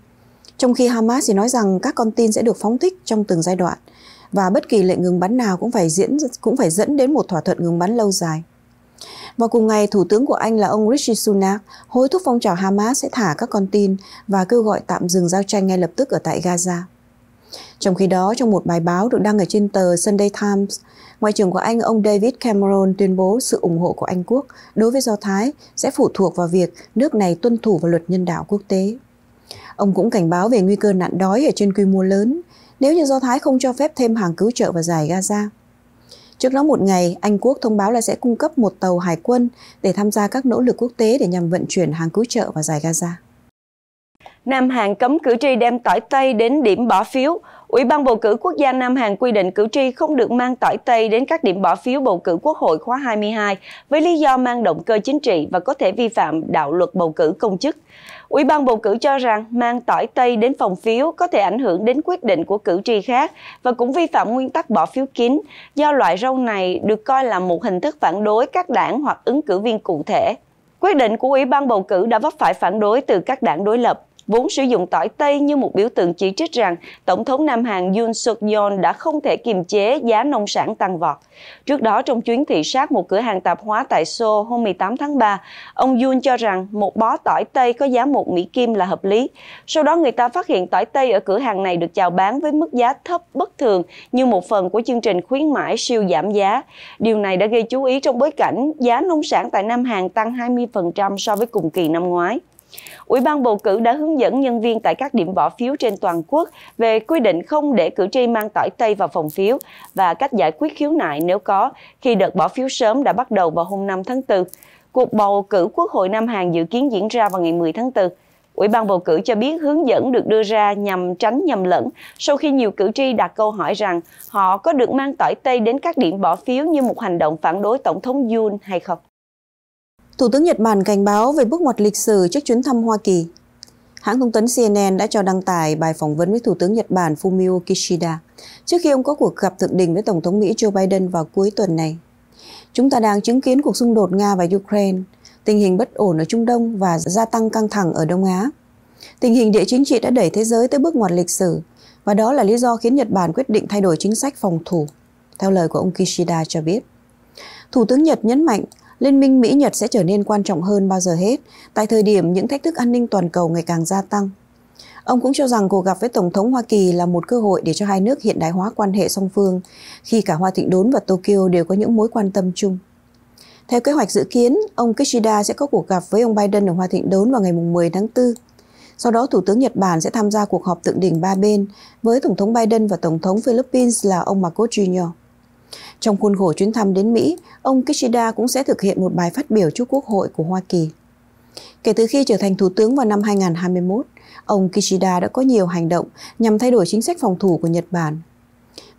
trong khi Hamas thì nói rằng các con tin sẽ được phóng thích trong từng giai đoạn và bất kỳ lệnh ngừng bắn nào cũng phải diễn cũng phải dẫn đến một thỏa thuận ngừng bắn lâu dài. Vào cùng ngày, Thủ tướng của Anh là ông Rishi Sunak hối thúc phong trào Hamas sẽ thả các con tin và kêu gọi tạm dừng giao tranh ngay lập tức ở tại Gaza. Trong khi đó, trong một bài báo được đăng ở trên tờ Sunday Times, Ngoại trưởng của Anh ông David Cameron tuyên bố sự ủng hộ của Anh quốc đối với Do Thái sẽ phụ thuộc vào việc nước này tuân thủ vào luật nhân đạo quốc tế. Ông cũng cảnh báo về nguy cơ nạn đói ở trên quy mô lớn nếu như Do Thái không cho phép thêm hàng cứu trợ vào giải Gaza. Trước đó một ngày, Anh Quốc thông báo là sẽ cung cấp một tàu hải quân để tham gia các nỗ lực quốc tế để nhằm vận chuyển hàng cứu trợ vào giải Gaza. Nam Hàn cấm cử tri đem tỏi Tây đến điểm bỏ phiếu. Ủy ban bầu cử quốc gia Nam Hàn quy định cử tri không được mang tỏi Tây đến các điểm bỏ phiếu bầu cử quốc hội khóa 22 với lý do mang động cơ chính trị và có thể vi phạm đạo luật bầu cử công chức. Ủy ban bầu cử cho rằng mang tỏi Tây đến phòng phiếu có thể ảnh hưởng đến quyết định của cử tri khác và cũng vi phạm nguyên tắc bỏ phiếu kín, do loại rau này được coi là một hình thức phản đối các đảng hoặc ứng cử viên cụ thể. Quyết định của Ủy ban bầu cử đã vấp phải phản đối từ các đảng đối lập vốn sử dụng tỏi Tây như một biểu tượng chỉ trích rằng Tổng thống Nam Hàn Yoon suk yeol đã không thể kiềm chế giá nông sản tăng vọt. Trước đó, trong chuyến thị sát một cửa hàng tạp hóa tại Seoul hôm 18 tháng 3, ông Yoon cho rằng một bó tỏi Tây có giá 1 Mỹ Kim là hợp lý. Sau đó, người ta phát hiện tỏi Tây ở cửa hàng này được chào bán với mức giá thấp bất thường như một phần của chương trình khuyến mãi siêu giảm giá. Điều này đã gây chú ý trong bối cảnh giá nông sản tại Nam Hàn tăng 20% so với cùng kỳ năm ngoái. Ủy ban bầu cử đã hướng dẫn nhân viên tại các điểm bỏ phiếu trên toàn quốc về quy định không để cử tri mang tỏi Tây vào phòng phiếu và cách giải quyết khiếu nại nếu có khi đợt bỏ phiếu sớm đã bắt đầu vào hôm 5 tháng 4. Cuộc bầu cử Quốc hội Nam Hàn dự kiến diễn ra vào ngày 10 tháng 4. Ủy ban bầu cử cho biết hướng dẫn được đưa ra nhằm tránh nhầm lẫn sau khi nhiều cử tri đặt câu hỏi rằng họ có được mang tỏi Tây đến các điểm bỏ phiếu như một hành động phản đối Tổng thống Yoon hay không. Thủ tướng Nhật Bản cảnh báo về bước ngoặt lịch sử trước chuyến thăm Hoa Kỳ. Hãng thông tấn CNN đã cho đăng tải bài phỏng vấn với Thủ tướng Nhật Bản Fumio Kishida trước khi ông có cuộc gặp thượng đỉnh với Tổng thống Mỹ Joe Biden vào cuối tuần này. Chúng ta đang chứng kiến cuộc xung đột Nga và Ukraine, tình hình bất ổn ở Trung Đông và gia tăng căng thẳng ở Đông Á. Tình hình địa chính trị đã đẩy thế giới tới bước ngoặt lịch sử, và đó là lý do khiến Nhật Bản quyết định thay đổi chính sách phòng thủ, theo lời của ông Kishida cho biết. Thủ tướng Nhật nhấn mạnh Liên minh Mỹ-Nhật sẽ trở nên quan trọng hơn bao giờ hết, tại thời điểm những thách thức an ninh toàn cầu ngày càng gia tăng. Ông cũng cho rằng cuộc gặp với Tổng thống Hoa Kỳ là một cơ hội để cho hai nước hiện đại hóa quan hệ song phương, khi cả Hoa Thịnh Đốn và Tokyo đều có những mối quan tâm chung. Theo kế hoạch dự kiến, ông Kishida sẽ có cuộc gặp với ông Biden ở Hoa Thịnh Đốn vào ngày 10 tháng 4. Sau đó, Thủ tướng Nhật Bản sẽ tham gia cuộc họp thượng đỉnh ba bên với Tổng thống Biden và Tổng thống Philippines là ông Marcos Jr. Trong khuôn khổ chuyến thăm đến Mỹ, ông Kishida cũng sẽ thực hiện một bài phát biểu trước Quốc hội của Hoa Kỳ. Kể từ khi trở thành thủ tướng vào năm 2021, ông Kishida đã có nhiều hành động nhằm thay đổi chính sách phòng thủ của Nhật Bản.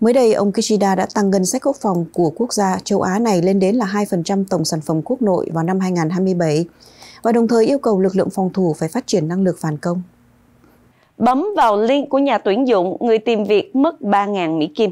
Mới đây, ông Kishida đã tăng ngân sách quốc phòng của quốc gia châu Á này lên đến là 2% tổng sản phẩm quốc nội vào năm 2027 và đồng thời yêu cầu lực lượng phòng thủ phải phát triển năng lực phản công. Bấm vào link của nhà tuyển dụng, người tìm việc mất 3.000 Mỹ Kim.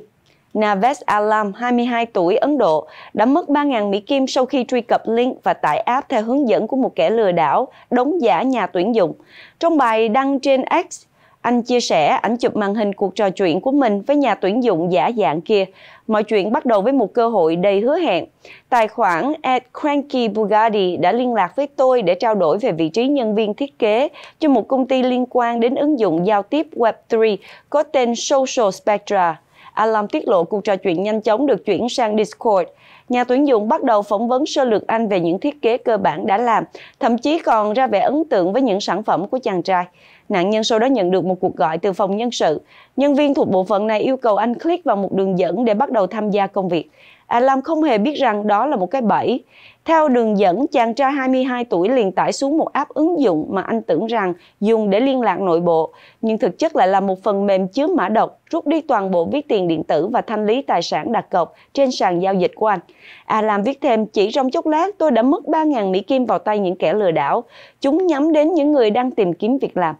Naveed Alam, 22 tuổi, Ấn Độ, đã mất 3.000 Mỹ Kim sau khi truy cập link và tải app theo hướng dẫn của một kẻ lừa đảo, đóng giả nhà tuyển dụng. Trong bài đăng trên X, anh chia sẻ ảnh chụp màn hình cuộc trò chuyện của mình với nhà tuyển dụng giả dạng kia. Mọi chuyện bắt đầu với một cơ hội đầy hứa hẹn. Tài khoản at Cranky Bugatti đã liên lạc với tôi để trao đổi về vị trí nhân viên thiết kế cho một công ty liên quan đến ứng dụng giao tiếp Web3 có tên Social Spectra. Alam tiết lộ cuộc trò chuyện nhanh chóng được chuyển sang Discord. Nhà tuyển dụng bắt đầu phỏng vấn sơ lược anh về những thiết kế cơ bản đã làm, thậm chí còn ra vẻ ấn tượng với những sản phẩm của chàng trai. Nạn nhân sau đó nhận được một cuộc gọi từ phòng nhân sự. Nhân viên thuộc bộ phận này yêu cầu anh click vào một đường dẫn để bắt đầu tham gia công việc. À Lam không hề biết rằng đó là một cái bẫy. Theo đường dẫn, chàng trai 22 tuổi liền tải xuống một app ứng dụng mà anh tưởng rằng dùng để liên lạc nội bộ, nhưng thực chất lại là một phần mềm chứa mã độc, rút đi toàn bộ ví tiền điện tử và thanh lý tài sản đặt cọc trên sàn giao dịch của anh. À làm viết thêm, chỉ trong chốc lát tôi đã mất 3.000 Mỹ Kim vào tay những kẻ lừa đảo. Chúng nhắm đến những người đang tìm kiếm việc làm.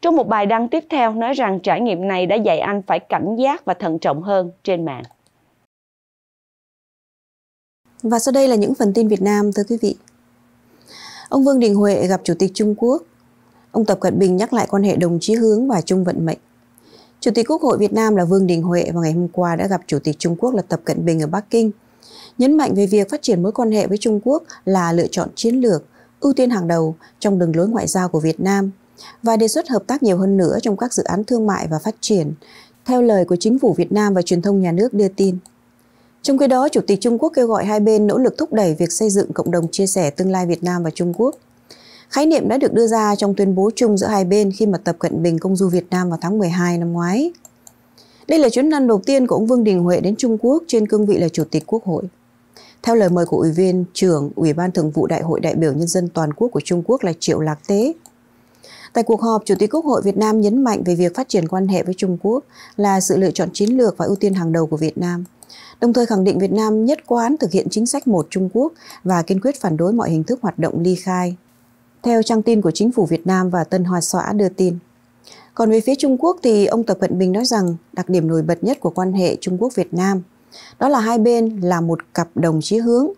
Trong một bài đăng tiếp theo nói rằng trải nghiệm này đã dạy anh phải cảnh giác và thận trọng hơn trên mạng. Và sau đây là những phần tin Việt Nam thưa quý vị. Ông Vương Đình Huệ gặp Chủ tịch Trung Quốc. Ông Tập Cận Bình nhắc lại quan hệ đồng chí hướng và chung vận mệnh. Chủ tịch Quốc hội Việt Nam là Vương Đình Huệ vào ngày hôm qua đã gặp Chủ tịch Trung Quốc là Tập Cận Bình ở Bắc Kinh. Nhấn mạnh về việc phát triển mối quan hệ với Trung Quốc là lựa chọn chiến lược, ưu tiên hàng đầu trong đường lối ngoại giao của Việt Nam và đề xuất hợp tác nhiều hơn nữa trong các dự án thương mại và phát triển, theo lời của chính phủ Việt Nam và truyền thông nhà nước đưa tin. Trong khi đó, Chủ tịch Trung Quốc kêu gọi hai bên nỗ lực thúc đẩy việc xây dựng cộng đồng chia sẻ tương lai Việt Nam và Trung Quốc. Khái niệm đã được đưa ra trong tuyên bố chung giữa hai bên khi mà Tập Cận Bình công du Việt Nam vào tháng 12 năm ngoái. Đây là chuyến thăm đầu tiên của ông Vương Đình Huệ đến Trung Quốc trên cương vị là Chủ tịch Quốc hội. Theo lời mời của Ủy viên trưởng Ủy ban Thường vụ Đại hội đại biểu Nhân dân toàn quốc của Trung Quốc là Triệu Lạc Tế, Tại cuộc họp, Chủ tịch Quốc hội Việt Nam nhấn mạnh về việc phát triển quan hệ với Trung Quốc là sự lựa chọn chiến lược và ưu tiên hàng đầu của Việt Nam – Đồng thời khẳng định Việt Nam nhất quán thực hiện chính sách một Trung Quốc và kiên quyết phản đối mọi hình thức hoạt động ly khai. Theo trang tin của chính phủ Việt Nam và Tân Hoa Xã đưa tin. Còn về phía Trung Quốc thì ông Tập Cận Bình nói rằng đặc điểm nổi bật nhất của quan hệ Trung Quốc-Việt Nam đó là hai bên là một cặp đồng chí hướng,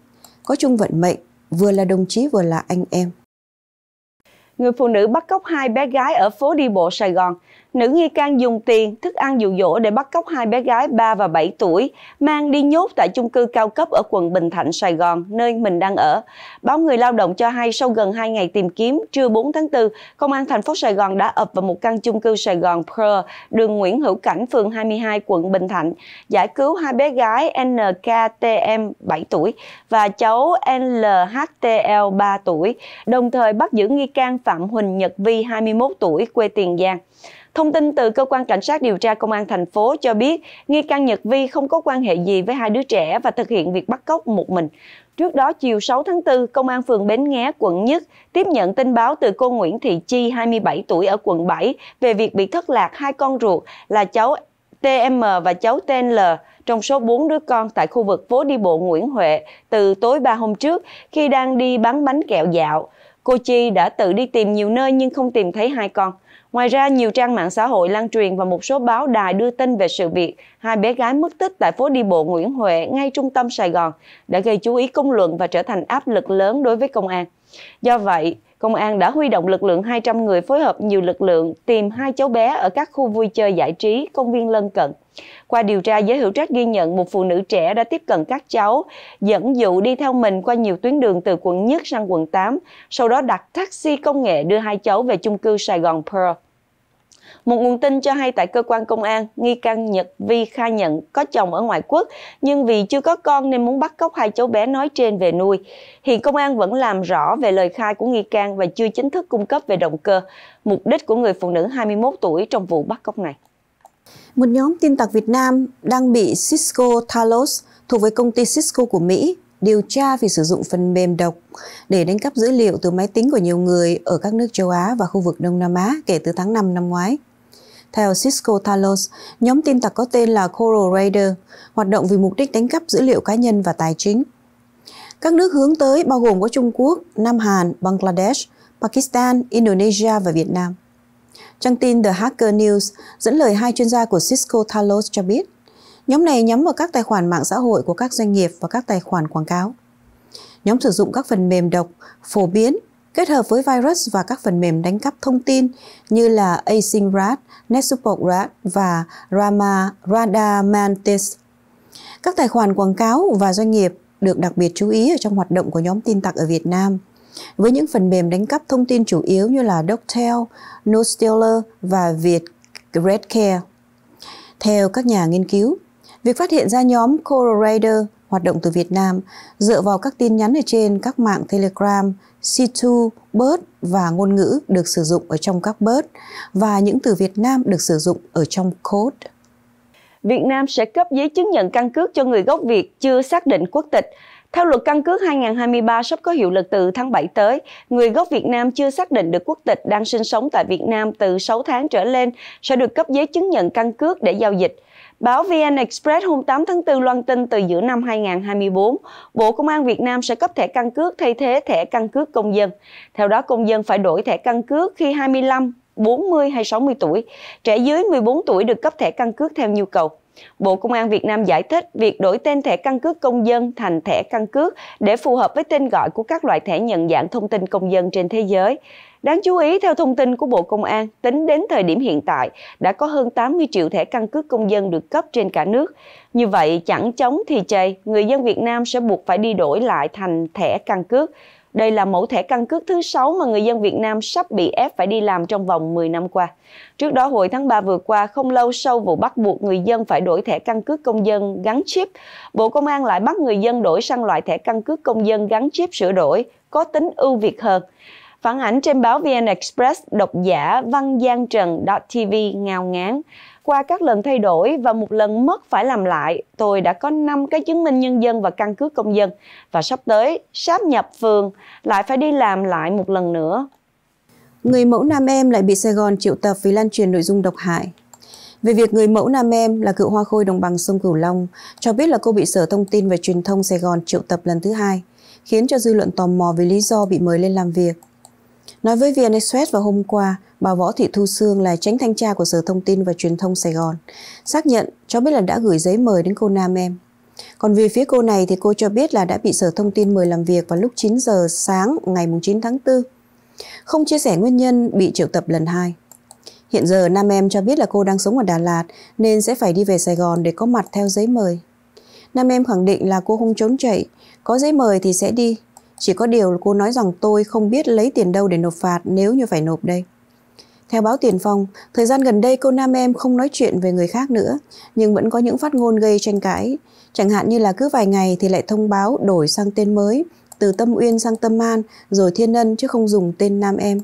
có chung vận mệnh, vừa là đồng chí vừa là anh em. Người phụ nữ bắt cóc hai bé gái ở phố đi bộ Sài Gòn nữ nghi can dùng tiền, thức ăn dụ dỗ để bắt cóc hai bé gái 3 và 7 tuổi, mang đi nhốt tại chung cư cao cấp ở quận Bình Thạnh, Sài Gòn, nơi mình đang ở. Báo Người Lao động cho hay sau gần 2 ngày tìm kiếm, trưa 4 tháng 4, Công an thành phố Sài Gòn đã ập vào một căn chung cư Sài Gòn Pearl, đường Nguyễn Hữu Cảnh, phường 22, quận Bình Thạnh, giải cứu hai bé gái NKTM 7 tuổi và cháu LHTL 3 tuổi, đồng thời bắt giữ nghi can Phạm Huỳnh Nhật Vi 21 tuổi, quê Tiền Giang. Thông tin từ cơ quan cảnh sát điều tra công an thành phố cho biết, nghi can Nhật Vi không có quan hệ gì với hai đứa trẻ và thực hiện việc bắt cóc một mình. Trước đó, chiều 6 tháng 4, Công an phường Bến Nghé, quận Nhất tiếp nhận tin báo từ cô Nguyễn Thị Chi, 27 tuổi ở quận 7 về việc bị thất lạc hai con ruột là cháu TM và cháu TNL trong số 4 đứa con tại khu vực phố đi bộ Nguyễn Huệ từ tối 3 hôm trước khi đang đi bán bánh kẹo dạo. Cô Chi đã tự đi tìm nhiều nơi nhưng không tìm thấy hai con. Ngoài ra, nhiều trang mạng xã hội lan truyền và một số báo đài đưa tin về sự việc hai bé gái mất tích tại phố đi bộ Nguyễn Huệ ngay trung tâm Sài Gòn đã gây chú ý công luận và trở thành áp lực lớn đối với công an. Do vậy, công an đã huy động lực lượng 200 người phối hợp nhiều lực lượng tìm hai cháu bé ở các khu vui chơi giải trí, công viên lân cận. Qua điều tra, giới hữu trách ghi nhận một phụ nữ trẻ đã tiếp cận các cháu, dẫn dụ đi theo mình qua nhiều tuyến đường từ quận Nhất sang quận 8, sau đó đặt taxi công nghệ đưa hai cháu về chung cư Sài Gòn Pearl. Một nguồn tin cho hay tại cơ quan công an, nghi can Nhật Vi khai nhận có chồng ở ngoại quốc, nhưng vì chưa có con nên muốn bắt cóc hai cháu bé nói trên về nuôi. Hiện công an vẫn làm rõ về lời khai của nghi can và chưa chính thức cung cấp về động cơ, mục đích của người phụ nữ 21 tuổi trong vụ bắt cóc này. Một nhóm tin tặc Việt Nam đang bị Cisco Talos thuộc với công ty Cisco của Mỹ điều tra vì sử dụng phần mềm độc để đánh cắp dữ liệu từ máy tính của nhiều người ở các nước châu Á và khu vực Đông Nam Á kể từ tháng 5 năm ngoái. Theo Cisco Talos, nhóm tin tặc có tên là Coral Raider, hoạt động vì mục đích đánh cắp dữ liệu cá nhân và tài chính. Các nước hướng tới bao gồm có Trung Quốc, Nam Hàn, Bangladesh, Pakistan, Indonesia và Việt Nam. Trang tin The Hacker News dẫn lời hai chuyên gia của Cisco Talos cho biết, nhóm này nhắm vào các tài khoản mạng xã hội của các doanh nghiệp và các tài khoản quảng cáo. Nhóm sử dụng các phần mềm độc, phổ biến kết hợp với virus và các phần mềm đánh cắp thông tin như là Asynrat, NetSuperrat và Rama, Radamantis. Các tài khoản quảng cáo và doanh nghiệp được đặc biệt chú ý ở trong hoạt động của nhóm tin tặc ở Việt Nam. Với những phần mềm đánh cắp thông tin chủ yếu như là Doctel, NoStealer và Việt Redcare. Theo các nhà nghiên cứu, việc phát hiện ra nhóm Colorado hoạt động từ Việt Nam dựa vào các tin nhắn ở trên các mạng Telegram, C2, Bird và ngôn ngữ được sử dụng ở trong các Bird và những từ Việt Nam được sử dụng ở trong Code. Việt Nam sẽ cấp giấy chứng nhận căn cước cho người gốc Việt chưa xác định quốc tịch. Theo luật căn cước 2023 sắp có hiệu lực từ tháng 7 tới, người gốc Việt Nam chưa xác định được quốc tịch đang sinh sống tại Việt Nam từ 6 tháng trở lên sẽ được cấp giấy chứng nhận căn cước để giao dịch. Báo VN Express hôm 8 tháng 4 loan tin từ giữa năm 2024, Bộ Công an Việt Nam sẽ cấp thẻ căn cước thay thế thẻ căn cước công dân. Theo đó, công dân phải đổi thẻ căn cước khi 25, 40 hay 60 tuổi. Trẻ dưới 14 tuổi được cấp thẻ căn cước theo nhu cầu. Bộ Công an Việt Nam giải thích việc đổi tên thẻ căn cước công dân thành thẻ căn cước để phù hợp với tên gọi của các loại thẻ nhận dạng thông tin công dân trên thế giới. Đáng chú ý, theo thông tin của Bộ Công an, tính đến thời điểm hiện tại, đã có hơn 80 triệu thẻ căn cước công dân được cấp trên cả nước. Như vậy, chẳng chống thì chày, người dân Việt Nam sẽ buộc phải đi đổi lại thành thẻ căn cước. Đây là mẫu thẻ căn cước thứ 6 mà người dân Việt Nam sắp bị ép phải đi làm trong vòng 10 năm qua. Trước đó hồi tháng 3 vừa qua, không lâu sau vụ bắt buộc người dân phải đổi thẻ căn cước công dân gắn chip, Bộ Công an lại bắt người dân đổi sang loại thẻ căn cước công dân gắn chip sửa đổi, có tính ưu việt hơn. Phản ảnh trên báo VN Express, độc giả Văn Giang Trần.tv ngao ngán. Qua các lần thay đổi và một lần mất phải làm lại, tôi đã có 5 cái chứng minh nhân dân và căn cước công dân. Và sắp tới, sáp nhập phường, lại phải đi làm lại một lần nữa. Người mẫu nam em lại bị Sài Gòn triệu tập vì lan truyền nội dung độc hại. Về việc người mẫu nam em là cựu hoa khôi đồng bằng sông Cửu Long, cho biết là cô bị Sở Thông tin và Truyền thông Sài Gòn triệu tập lần thứ hai, khiến cho dư luận tò mò về lý do bị mời lên làm việc. Nói với VN Express vào hôm qua, bà Võ Thị Thu Sương là tránh thanh tra của Sở Thông tin và Truyền thông Sài Gòn, xác nhận cho biết là đã gửi giấy mời đến cô Nam em. Còn về phía cô này thì cô cho biết là đã bị Sở Thông tin mời làm việc vào lúc 9 giờ sáng ngày 9 tháng 4. Không chia sẻ nguyên nhân bị triệu tập lần hai. Hiện giờ Nam em cho biết là cô đang sống ở Đà Lạt nên sẽ phải đi về Sài Gòn để có mặt theo giấy mời. Nam em khẳng định là cô không trốn chạy, có giấy mời thì sẽ đi, chỉ có điều cô nói rằng tôi không biết lấy tiền đâu để nộp phạt nếu như phải nộp đây. Theo báo Tiền Phong, thời gian gần đây cô Nam Em không nói chuyện về người khác nữa, nhưng vẫn có những phát ngôn gây tranh cãi. Chẳng hạn như là cứ vài ngày thì lại thông báo đổi sang tên mới, từ Tâm Uyên sang Tâm An, rồi Thiên Ân chứ không dùng tên Nam Em.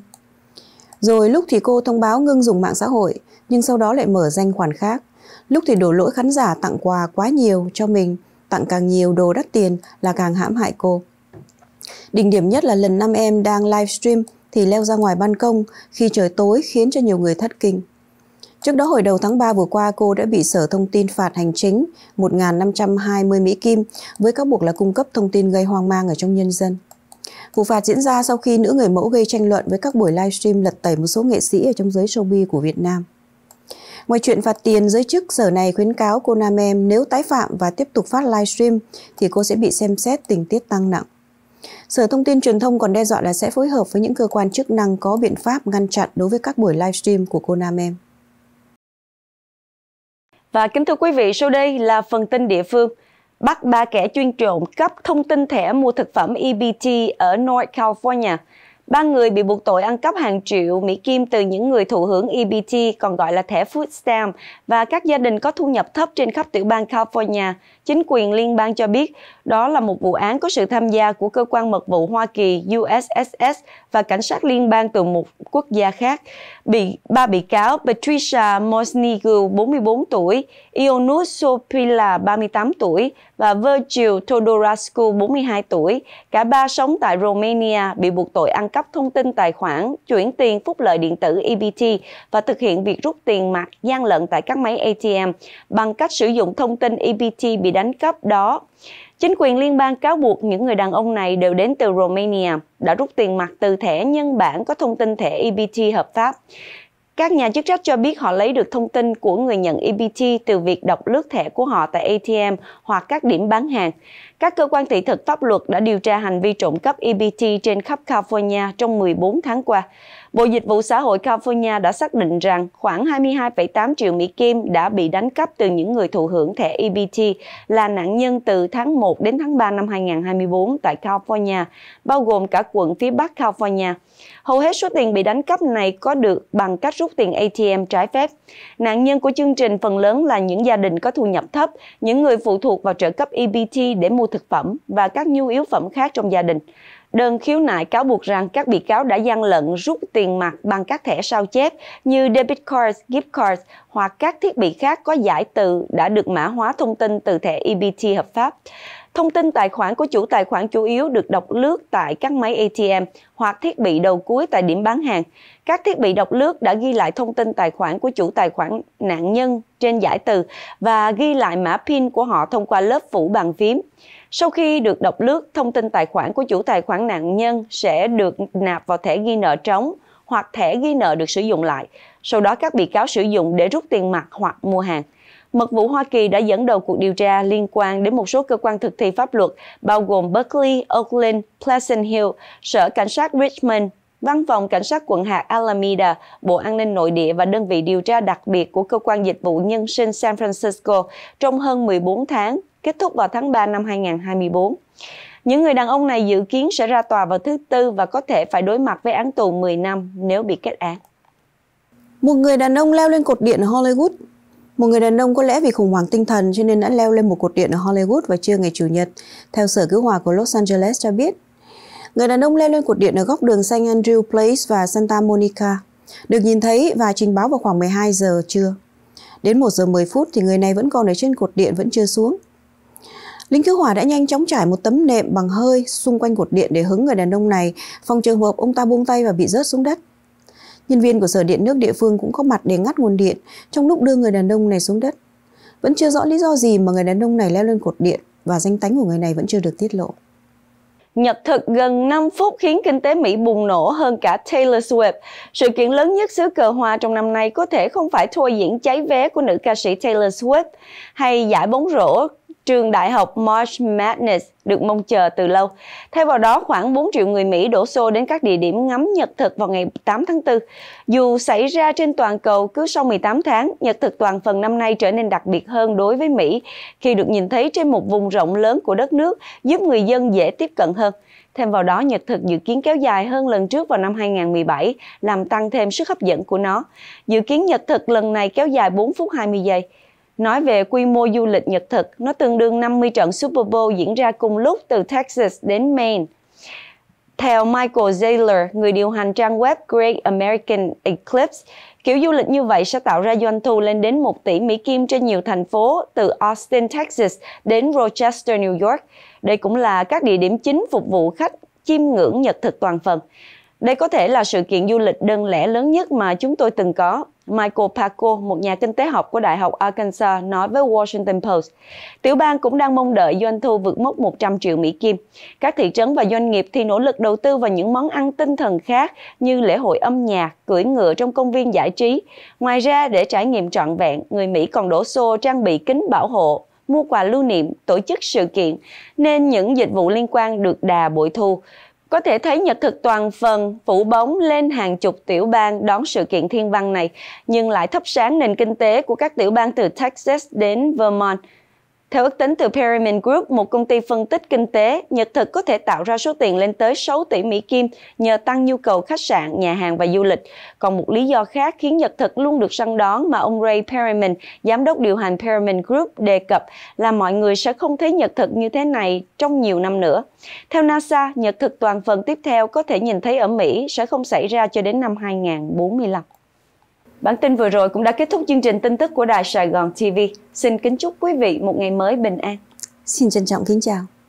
Rồi lúc thì cô thông báo ngưng dùng mạng xã hội, nhưng sau đó lại mở danh khoản khác. Lúc thì đổ lỗi khán giả tặng quà quá nhiều cho mình, tặng càng nhiều đồ đắt tiền là càng hãm hại cô. Đỉnh điểm nhất là lần năm em đang livestream thì leo ra ngoài ban công khi trời tối khiến cho nhiều người thất kinh. Trước đó hồi đầu tháng 3 vừa qua cô đã bị Sở Thông tin phạt hành chính 1.520 Mỹ Kim với cáo buộc là cung cấp thông tin gây hoang mang ở trong nhân dân. Vụ phạt diễn ra sau khi nữ người mẫu gây tranh luận với các buổi livestream lật tẩy một số nghệ sĩ ở trong giới showbiz của Việt Nam. Ngoài chuyện phạt tiền, giới chức sở này khuyến cáo cô Nam Em nếu tái phạm và tiếp tục phát livestream thì cô sẽ bị xem xét tình tiết tăng nặng. Sở Thông tin Truyền thông còn đe dọa là sẽ phối hợp với những cơ quan chức năng có biện pháp ngăn chặn đối với các buổi livestream của cô Nam Em. Và kính thưa quý vị, sau đây là phần tin địa phương. Bắt ba kẻ chuyên trộm cắp thông tin thẻ mua thực phẩm EBT ở North California. Ba người bị buộc tội ăn cắp hàng triệu Mỹ Kim từ những người thụ hưởng EBT, còn gọi là thẻ food stamp, và các gia đình có thu nhập thấp trên khắp tiểu bang California. Chính quyền liên bang cho biết đó là một vụ án có sự tham gia của cơ quan mật vụ Hoa Kỳ USSS và cảnh sát liên bang từ một quốc gia khác. Bị, ba bị cáo Patricia Mosnigu, 44 tuổi, Ionus Sopila, 38 tuổi, và Virgil Todorascu, 42 tuổi, cả ba sống tại Romania, bị buộc tội ăn cắp thông tin tài khoản, chuyển tiền phúc lợi điện tử EBT và thực hiện việc rút tiền mặt gian lận tại các máy ATM bằng cách sử dụng thông tin EBT bị đánh cắp đó. Chính quyền liên bang cáo buộc những người đàn ông này đều đến từ Romania, đã rút tiền mặt từ thẻ nhân bản có thông tin thẻ EBT hợp pháp. Các nhà chức trách cho biết họ lấy được thông tin của người nhận EBT từ việc đọc lướt thẻ của họ tại ATM hoặc các điểm bán hàng. Các cơ quan thị thực pháp luật đã điều tra hành vi trộm cắp EBT trên khắp California trong 14 tháng qua. Bộ Dịch vụ Xã hội California đã xác định rằng khoảng 22,8 triệu Mỹ Kim đã bị đánh cắp từ những người thụ hưởng thẻ EBT là nạn nhân từ tháng 1 đến tháng 3 năm 2024 tại California, bao gồm cả quận phía Bắc California. Hầu hết số tiền bị đánh cắp này có được bằng cách rút tiền ATM trái phép. Nạn nhân của chương trình phần lớn là những gia đình có thu nhập thấp, những người phụ thuộc vào trợ cấp EBT để mua thực phẩm và các nhu yếu phẩm khác trong gia đình. Đơn khiếu nại cáo buộc rằng các bị cáo đã gian lận rút tiền mặt bằng các thẻ sao chép như debit cards, gift cards hoặc các thiết bị khác có giải từ đã được mã hóa thông tin từ thẻ EBT hợp pháp. Thông tin tài khoản của chủ tài khoản chủ yếu được đọc lướt tại các máy ATM hoặc thiết bị đầu cuối tại điểm bán hàng. Các thiết bị đọc lướt đã ghi lại thông tin tài khoản của chủ tài khoản nạn nhân trên giải từ và ghi lại mã PIN của họ thông qua lớp phủ bàn phím. Sau khi được đọc lướt, thông tin tài khoản của chủ tài khoản nạn nhân sẽ được nạp vào thẻ ghi nợ trống hoặc thẻ ghi nợ được sử dụng lại. Sau đó các bị cáo sử dụng để rút tiền mặt hoặc mua hàng. Mật vụ Hoa Kỳ đã dẫn đầu cuộc điều tra liên quan đến một số cơ quan thực thi pháp luật, bao gồm Berkeley, Oakland, Pleasant Hill, Sở Cảnh sát Richmond, Văn phòng Cảnh sát quận hạt Alameda, Bộ An ninh Nội địa và đơn vị điều tra đặc biệt của Cơ quan Dịch vụ Nhân sinh San Francisco trong hơn 14 tháng, kết thúc vào tháng 3 năm 2024. Những người đàn ông này dự kiến sẽ ra tòa vào thứ Tư và có thể phải đối mặt với án tù 10 năm nếu bị kết án. Một người đàn ông leo lên cột điện Hollywood một người đàn ông có lẽ vì khủng hoảng tinh thần cho nên đã leo lên một cột điện ở Hollywood vào trưa ngày Chủ nhật, theo Sở Cứu Hỏa của Los Angeles cho biết. Người đàn ông leo lên cột điện ở góc đường San Andrew Place và Santa Monica, được nhìn thấy và trình báo vào khoảng 12 giờ trưa. Đến 1 giờ 10 phút thì người này vẫn còn ở trên cột điện vẫn chưa xuống. Lính cứu hỏa đã nhanh chóng trải một tấm nệm bằng hơi xung quanh cột điện để hứng người đàn ông này, phòng trường hợp ông ta buông tay và bị rớt xuống đất. Nhân viên của Sở Điện nước địa phương cũng có mặt để ngắt nguồn điện trong lúc đưa người đàn ông này xuống đất. Vẫn chưa rõ lý do gì mà người đàn ông này leo lên cột điện và danh tánh của người này vẫn chưa được tiết lộ. Nhật thực gần 5 phút khiến kinh tế Mỹ bùng nổ hơn cả Taylor Swift. Sự kiện lớn nhất xứ cờ hoa trong năm nay có thể không phải thua diễn cháy vé của nữ ca sĩ Taylor Swift hay giải bóng rổ trường đại học March Madness được mong chờ từ lâu. Thay vào đó, khoảng 4 triệu người Mỹ đổ xô đến các địa điểm ngắm nhật thực vào ngày 8 tháng 4. Dù xảy ra trên toàn cầu cứ sau 18 tháng, nhật thực toàn phần năm nay trở nên đặc biệt hơn đối với Mỹ khi được nhìn thấy trên một vùng rộng lớn của đất nước, giúp người dân dễ tiếp cận hơn. Thêm vào đó, nhật thực dự kiến kéo dài hơn lần trước vào năm 2017, làm tăng thêm sức hấp dẫn của nó. Dự kiến nhật thực lần này kéo dài 4 phút 20 giây. Nói về quy mô du lịch nhật thực, nó tương đương 50 trận Super Bowl diễn ra cùng lúc từ Texas đến Maine. Theo Michael Zeller, người điều hành trang web Great American Eclipse, kiểu du lịch như vậy sẽ tạo ra doanh thu lên đến 1 tỷ Mỹ Kim trên nhiều thành phố từ Austin, Texas đến Rochester, New York. Đây cũng là các địa điểm chính phục vụ khách chiêm ngưỡng nhật thực toàn phần. Đây có thể là sự kiện du lịch đơn lẻ lớn nhất mà chúng tôi từng có. Michael Paco, một nhà kinh tế học của Đại học Arkansas, nói với Washington Post. Tiểu bang cũng đang mong đợi doanh thu vượt mốc 100 triệu Mỹ Kim. Các thị trấn và doanh nghiệp thì nỗ lực đầu tư vào những món ăn tinh thần khác như lễ hội âm nhạc, cưỡi ngựa trong công viên giải trí. Ngoài ra, để trải nghiệm trọn vẹn, người Mỹ còn đổ xô trang bị kính bảo hộ, mua quà lưu niệm, tổ chức sự kiện, nên những dịch vụ liên quan được đà bội thu. Có thể thấy nhật thực toàn phần phủ bóng lên hàng chục tiểu bang đón sự kiện thiên văn này, nhưng lại thắp sáng nền kinh tế của các tiểu bang từ Texas đến Vermont – theo ước tính từ Pyramid Group, một công ty phân tích kinh tế, Nhật thực có thể tạo ra số tiền lên tới 6 tỷ Mỹ Kim nhờ tăng nhu cầu khách sạn, nhà hàng và du lịch. Còn một lý do khác khiến Nhật thực luôn được săn đón mà ông Ray Perryman, giám đốc điều hành Pyramid Group đề cập là mọi người sẽ không thấy Nhật thực như thế này trong nhiều năm nữa. Theo NASA, Nhật thực toàn phần tiếp theo có thể nhìn thấy ở Mỹ sẽ không xảy ra cho đến năm 2045. Bản tin vừa rồi cũng đã kết thúc chương trình tin tức của Đài Sài Gòn TV. Xin kính chúc quý vị một ngày mới bình an. Xin trân trọng kính chào.